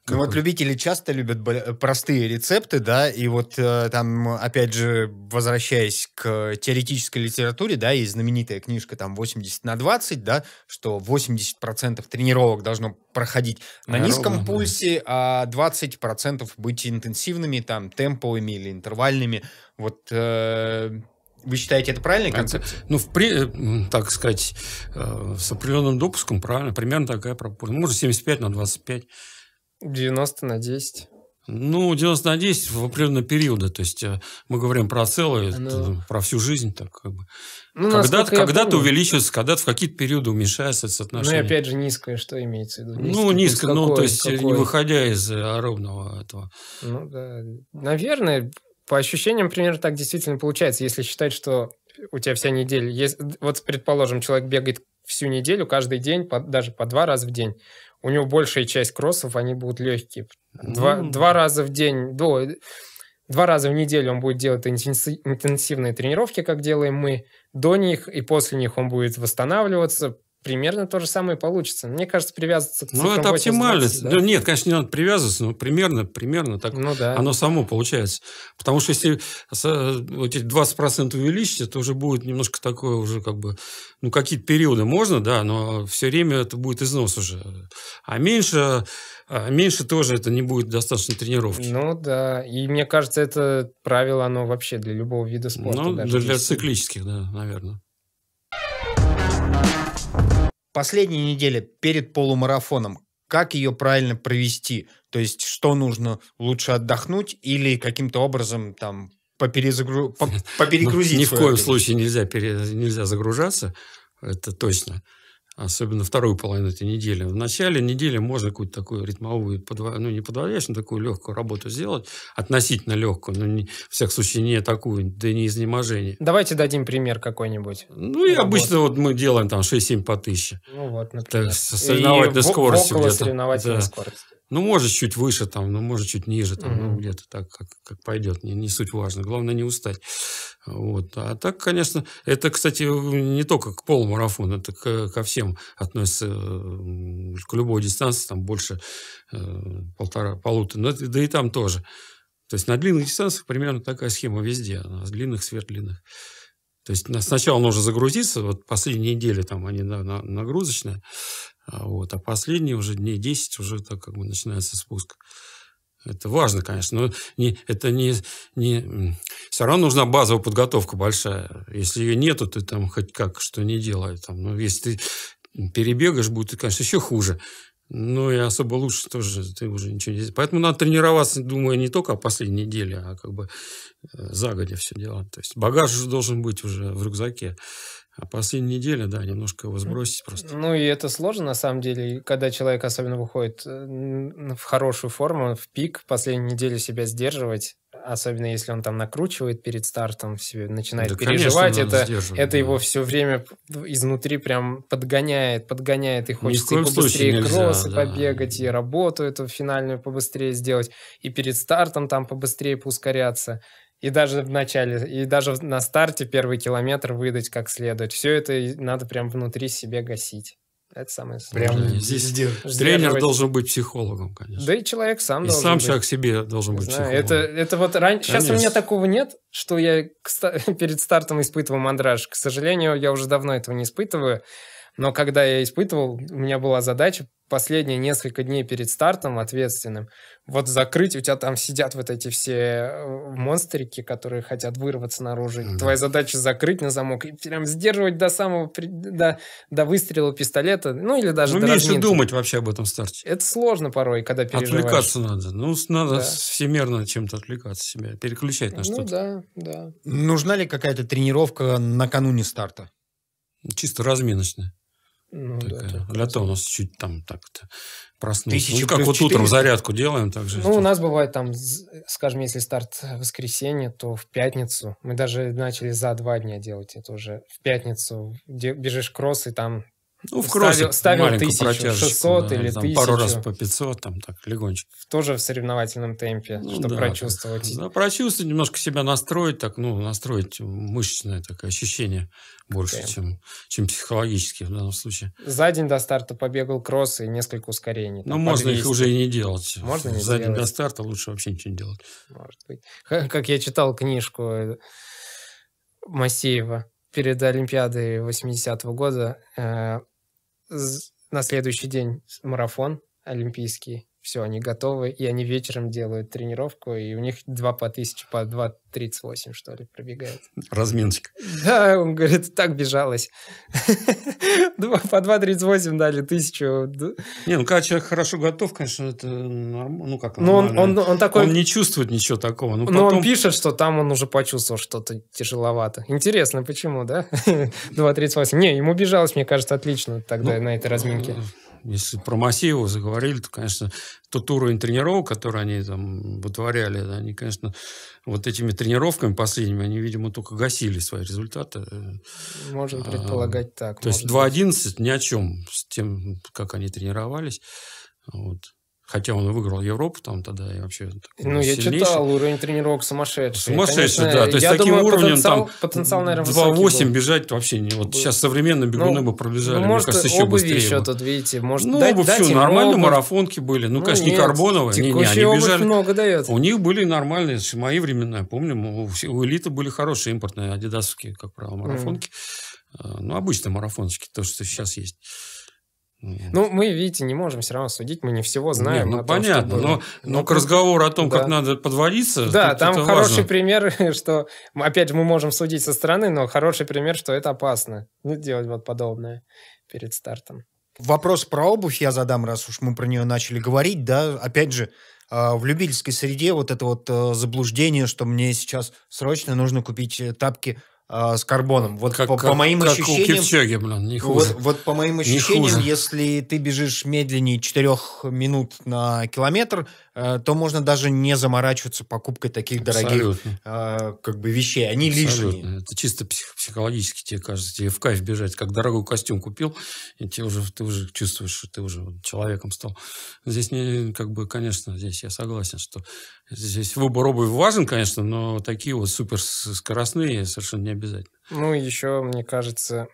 ну вот любители часто любят э, простые рецепты, да, и вот э, там, опять же, возвращаясь к теоретической литературе, да, есть знаменитая книжка там 80 на 20, да, что 80% тренировок должно проходить на Ровно, низком да. пульсе, а 20% быть интенсивными, там, темповыми или интервальными. Вот э, вы считаете это правильной концепцией? Ну, в при, так сказать, э, с определенным допуском, правильно, примерно такая пропорция. Ну, может, 75 на 25. 90 на 10. Ну, 90 на 10 в определенные периоды. То есть э, мы говорим про целое, ну, про всю жизнь. Так, как бы. ну, когда-то, когда-то увеличивается, когда-то в какие-то периоды уменьшается соотношение. Ну, и опять же, низкое, что имеется в виду? Ну, низкое, ну, низко, какое, ну, то есть какое? Э, не выходя из аэробного этого. Ну, да. Наверное, по ощущениям, примерно так действительно получается, если считать, что у тебя вся неделя... Есть, вот, предположим, человек бегает всю неделю, каждый день, по, даже по два раза в день у него большая часть кроссов, они будут легкие. Два, mm. два раза в день, до, два раза в неделю он будет делать интенсивные тренировки, как делаем мы, до них и после них он будет восстанавливаться, примерно то же самое получится. Мне кажется, привязываться к ну, цифрам Ну, это оптимальность. 20, да? Нет, конечно, не надо привязываться, но примерно, примерно так ну, да. оно само получается. Потому что если э, эти 20% увеличится, то уже будет немножко такое уже как бы... Ну, какие-то периоды можно, да, но все время это будет износ уже. А меньше... А меньше тоже это не будет достаточно тренировки. Ну да, и мне кажется, это правило, оно вообще для любого вида спорта. Ну, даже для, для циклических, да, наверное. Последняя неделя перед полумарафоном. Как ее правильно провести? То есть, что нужно лучше отдохнуть или каким-то образом там поперезагру... поперегрузить? Ну, ни в коем случае нельзя, пере... нельзя загружаться, это точно особенно вторую половину этой недели. В начале недели можно какую-то такую ритмовую, ну, не подводящую, такую легкую работу сделать, относительно легкую, но, не, в всяком случае, не такую, да и не изнеможение. Давайте дадим пример какой-нибудь. Ну, и работы. обычно вот мы делаем там 6-7 по тысяче. Ну, вот, например. Так, соревновательной скоростью. где-то. соревновательной да. скорости. Ну, может, чуть выше там, ну, может, чуть ниже там, mm-hmm. ну, где-то так, как, как пойдет, не, не суть важно. Главное, не устать. Вот. А так, конечно, это, кстати, не только к полумарафону, это к, ко всем относится, к любой дистанции, там больше э, полтора, полутора, но, да и там тоже. То есть на длинных дистанциях примерно такая схема везде, на длинных, сверхдлинных. То есть сначала нужно загрузиться, вот последние недели там они на, нагрузочные, а вот. А последние уже дней 10 уже так как бы начинается спуск. Это важно, конечно, но не, это не, не... Все равно нужна базовая подготовка большая. Если ее нету, ты там хоть как что не делай. Там. Но ну, если ты перебегаешь, будет, конечно, еще хуже. Ну и особо лучше тоже ты уже ничего не делаешь. Поэтому надо тренироваться, думаю, не только о последней неделе, а как бы э, загодя все дело. То есть багаж уже должен быть уже в рюкзаке. А последняя неделя, да, немножко его сбросить просто. Ну и это сложно, на самом деле, когда человек особенно выходит э, в хорошую форму, в пик, последнюю неделю себя сдерживать, особенно если он там накручивает перед стартом, себе начинает да, переживать, конечно, это, это да. его все время изнутри прям подгоняет, подгоняет, и хочется и побыстрее кроссы да. побегать, и работу эту финальную побыстрее сделать, и перед стартом там побыстрее поускоряться и даже в начале, и даже на старте первый километр выдать как следует. Все это надо прям внутри себе гасить. Это самое сложное. Прям здесь сдерживать. тренер должен быть психологом, конечно. Да и человек сам и должен сам быть. человек себе должен быть Знаю, психологом. Это, это вот ран... Сейчас у меня такого нет, что я перед стартом испытываю мандраж. К сожалению, я уже давно этого не испытываю. Но когда я испытывал, у меня была задача последние несколько дней перед стартом ответственным, вот закрыть, у тебя там сидят вот эти все э, монстрики, которые хотят вырваться наружу. Да. Твоя задача закрыть на замок и прям сдерживать до самого, до, до выстрела пистолета, ну или даже ну, до меньше думать вообще об этом старте. Это сложно порой, когда переживаешь. Отвлекаться надо. Ну, надо да. всемерно чем-то отвлекаться себя, переключать на ну что-то. Ну да, да. Нужна ли какая-то тренировка накануне старта? Чисто разминочная. Ну, такая. да, Лето у нас чуть там так проснулся. Тысяча ну, как вот 400. утром зарядку делаем так же. Ну, тут. у нас бывает там, скажем, если старт в воскресенье, то в пятницу. Мы даже начали за два дня делать это уже. В пятницу бежишь кросс, и там ну, в кроссе ставил, ставил 1600 да, или там 1000. Пару раз по 500, там так, легонечко. Тоже в соревновательном темпе, ну, чтобы да, прочувствовать. Так, да, прочувствовать, немножко себя настроить, так, ну, настроить мышечное такое ощущение больше, okay. чем, чем психологически в данном случае. За день до старта побегал кросс и несколько ускорений. Ну, там, ну, можно их уже и не делать. Можно не За делать. день до старта лучше вообще ничего не делать. Может быть. Как я читал книжку э, Масеева перед Олимпиадой 80-го года, э, на следующий день марафон олимпийский все, они готовы, и они вечером делают тренировку, и у них 2 по 1000, по 2.38, что ли, пробегает. Разминочка. Да, он говорит, так бежалось. По 2.38 дали тысячу. Не, ну, когда человек хорошо готов, конечно, это нормально. Ну, как ну, Но он, такой... Он не чувствует ничего такого. Но, ну, ну, он пишет, что там он уже почувствовал что-то тяжеловато. Интересно, почему, да? 2.38. Не, ему бежалось, мне кажется, отлично тогда на этой разминке. Э, если про Масеева заговорили, то, конечно, тот уровень тренировок, который они там вытворяли, да, они, конечно, вот этими тренировками последними, они, видимо, только гасили свои результаты. Можно а, предполагать а, так. То есть 2.11 ни о чем с тем, как они тренировались. Вот. Хотя он выиграл Европу там тогда и вообще... Ну, я сильнейший. читал, уровень тренировок сумасшедший. Сумасшедший, Конечно, да. То есть, таким думаю, уровнем потенциал, там потенциал, наверное, 2-8 бежать вообще не... Вот был. сейчас современные бегуны ну, бы пробежали, ну, может, мне кажется, еще быстрее. еще тут, видите, может... Ну, дать, обувь, дать все, нормально, обувь. марафонки были. Ну, ну конечно, нет, не карбоновые. Не, не, они бежали. много дает. У них были нормальные, в мои времена, помню, у, у элиты были хорошие импортные адидасовские, как правило, марафонки. Э, ну, обычные марафоночки, то, что сейчас есть. Ну, мы, видите, не можем все равно судить, мы не всего знаем. Нет, ну, понятно, том, что... но, но ну, к разговору о том, да. как надо подвалиться... Да, тут, там хороший важно. пример, что, опять же, мы можем судить со стороны, но хороший пример, что это опасно, ну, делать вот подобное перед стартом. Вопрос про обувь я задам, раз уж мы про нее начали говорить, да, опять же, а, в любительской среде вот это вот э, заблуждение, что мне сейчас срочно нужно купить э, тапки а, с карбоном. Вот как, по, как, по моим как ощущениям... у Кипчоги, блин, не хуже. Вот, вот по моим ощущениям, если ты бежишь медленнее 4 минут на километр, Э, то можно даже не заморачиваться покупкой таких Абсолютно. дорогих э, как бы вещей. Они Абсолютно. лишние. Это чисто психологически тебе кажется, тебе в кайф бежать. Как дорогой костюм купил, и тебе уже, ты уже чувствуешь, что ты уже человеком стал. Здесь, не, как бы, конечно, здесь я согласен, что здесь выбор обуви важен, конечно, но такие вот супер скоростные совершенно не обязательно. Ну, еще, мне кажется,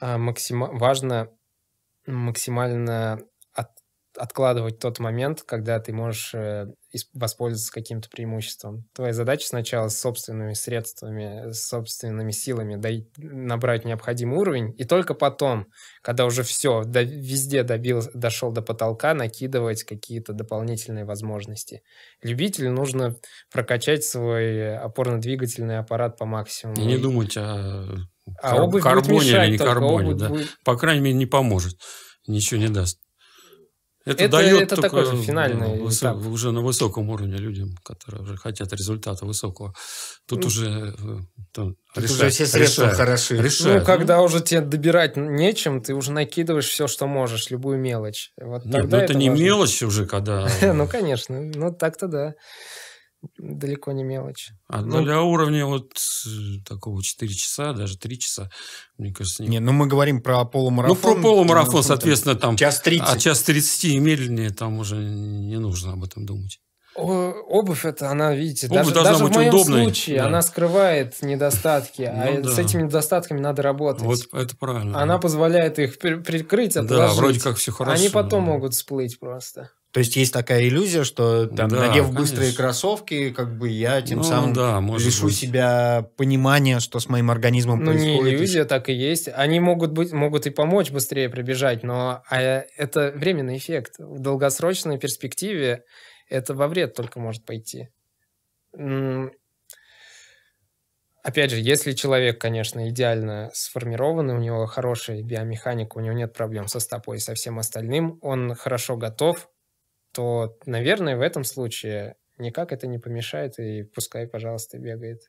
а, максим... важно максимально откладывать тот момент, когда ты можешь э, воспользоваться каким-то преимуществом. Твоя задача сначала с собственными средствами, с собственными силами дай, набрать необходимый уровень, и только потом, когда уже все, до, везде добил, дошел до потолка, накидывать какие-то дополнительные возможности. Любителю нужно прокачать свой опорно-двигательный аппарат по максимуму. И не думать о а кар- карбоне или не карбоне. Да. Будет... По крайней мере, не поможет. Ничего не даст. Это, это дает это такой же финальный э, высо- этап. уже на высоком уровне людям, которые уже хотят результата высокого. Тут ну, уже э, там, тут решает, уже все средства решает, хороши. Решает, ну, ну, когда ну. уже тебе добирать нечем, ты уже накидываешь все, что можешь, любую мелочь. Вот Нет, тогда ну это, это не важно. мелочь уже, когда. Ну конечно, ну так-то да далеко не мелочь. А ну, ну для уровня вот э, такого 4 часа, даже 3 часа, мне кажется... Не, не ну мы говорим про полумарафон. Ну, про ну, полумарафон, ну, соответственно, там... Час 30. А час 30 и медленнее, там уже не нужно об этом думать. О, обувь это, она, видите, обувь даже, даже в моем удобной, случае да. она скрывает недостатки, а ну, а да. с этими недостатками надо работать. Вот это правильно. Она да. позволяет их прикрыть, отложить. Да, вроде как все хорошо. Они потом да. могут всплыть просто. То есть есть такая иллюзия, что там, да, надев конечно. быстрые кроссовки, как бы я тем ну, самым да, лишу быть. себя понимания, что с моим организмом ну, происходит. Ну, не иллюзия, так и есть. Они могут, быть, могут и помочь быстрее прибежать, но а это временный эффект. В долгосрочной перспективе это во вред только может пойти. Опять же, если человек, конечно, идеально сформированный, у него хорошая биомеханика, у него нет проблем со стопой и со всем остальным, он хорошо готов то, наверное, в этом случае никак это не помешает, и пускай, пожалуйста, бегает.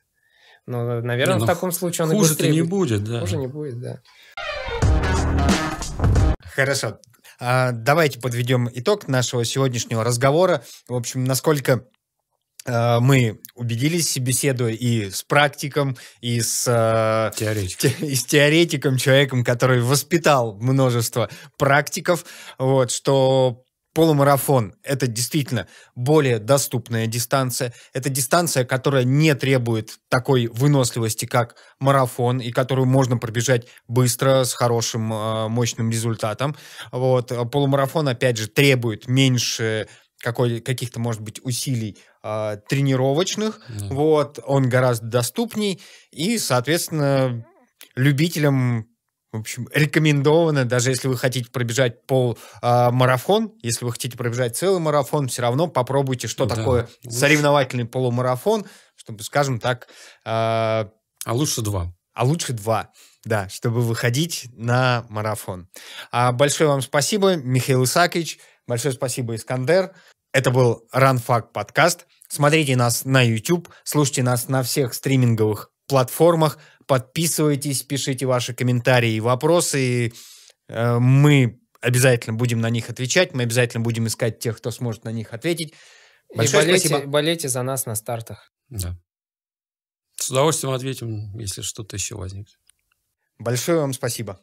Но, наверное, не, ну, в таком случае он хуже-то не будет, да. Хуже не будет, да. Хорошо. А, давайте подведем итог нашего сегодняшнего разговора. В общем, насколько а, мы убедились, беседуя и с практиком, и с, а, теоретиком. Те, и с теоретиком, человеком, который воспитал множество практиков, вот, что Полумарафон – это действительно более доступная дистанция. Это дистанция, которая не требует такой выносливости, как марафон, и которую можно пробежать быстро, с хорошим, э, мощным результатом. Вот. Э, полумарафон, опять же, требует меньше какой каких-то, может быть, усилий э, тренировочных. Mm. Вот. Он гораздо доступней. И, соответственно, любителям в общем, рекомендовано, даже если вы хотите пробежать полумарафон, а, э, если вы хотите пробежать целый марафон, все равно попробуйте, что да. такое лучше. соревновательный полумарафон, чтобы, скажем так... Э, а лучше два. А лучше два, да, чтобы выходить на марафон. А большое вам спасибо, Михаил Исакович. Большое спасибо, Искандер. Это был Run Fact подкаст. Смотрите нас на YouTube, слушайте нас на всех стриминговых платформах. Подписывайтесь, пишите ваши комментарии и вопросы. И, э, мы обязательно будем на них отвечать. Мы обязательно будем искать тех, кто сможет на них ответить. Большое и болейте, спасибо. болейте за нас на стартах. Да. С удовольствием ответим, если что-то еще возникнет. Большое вам спасибо.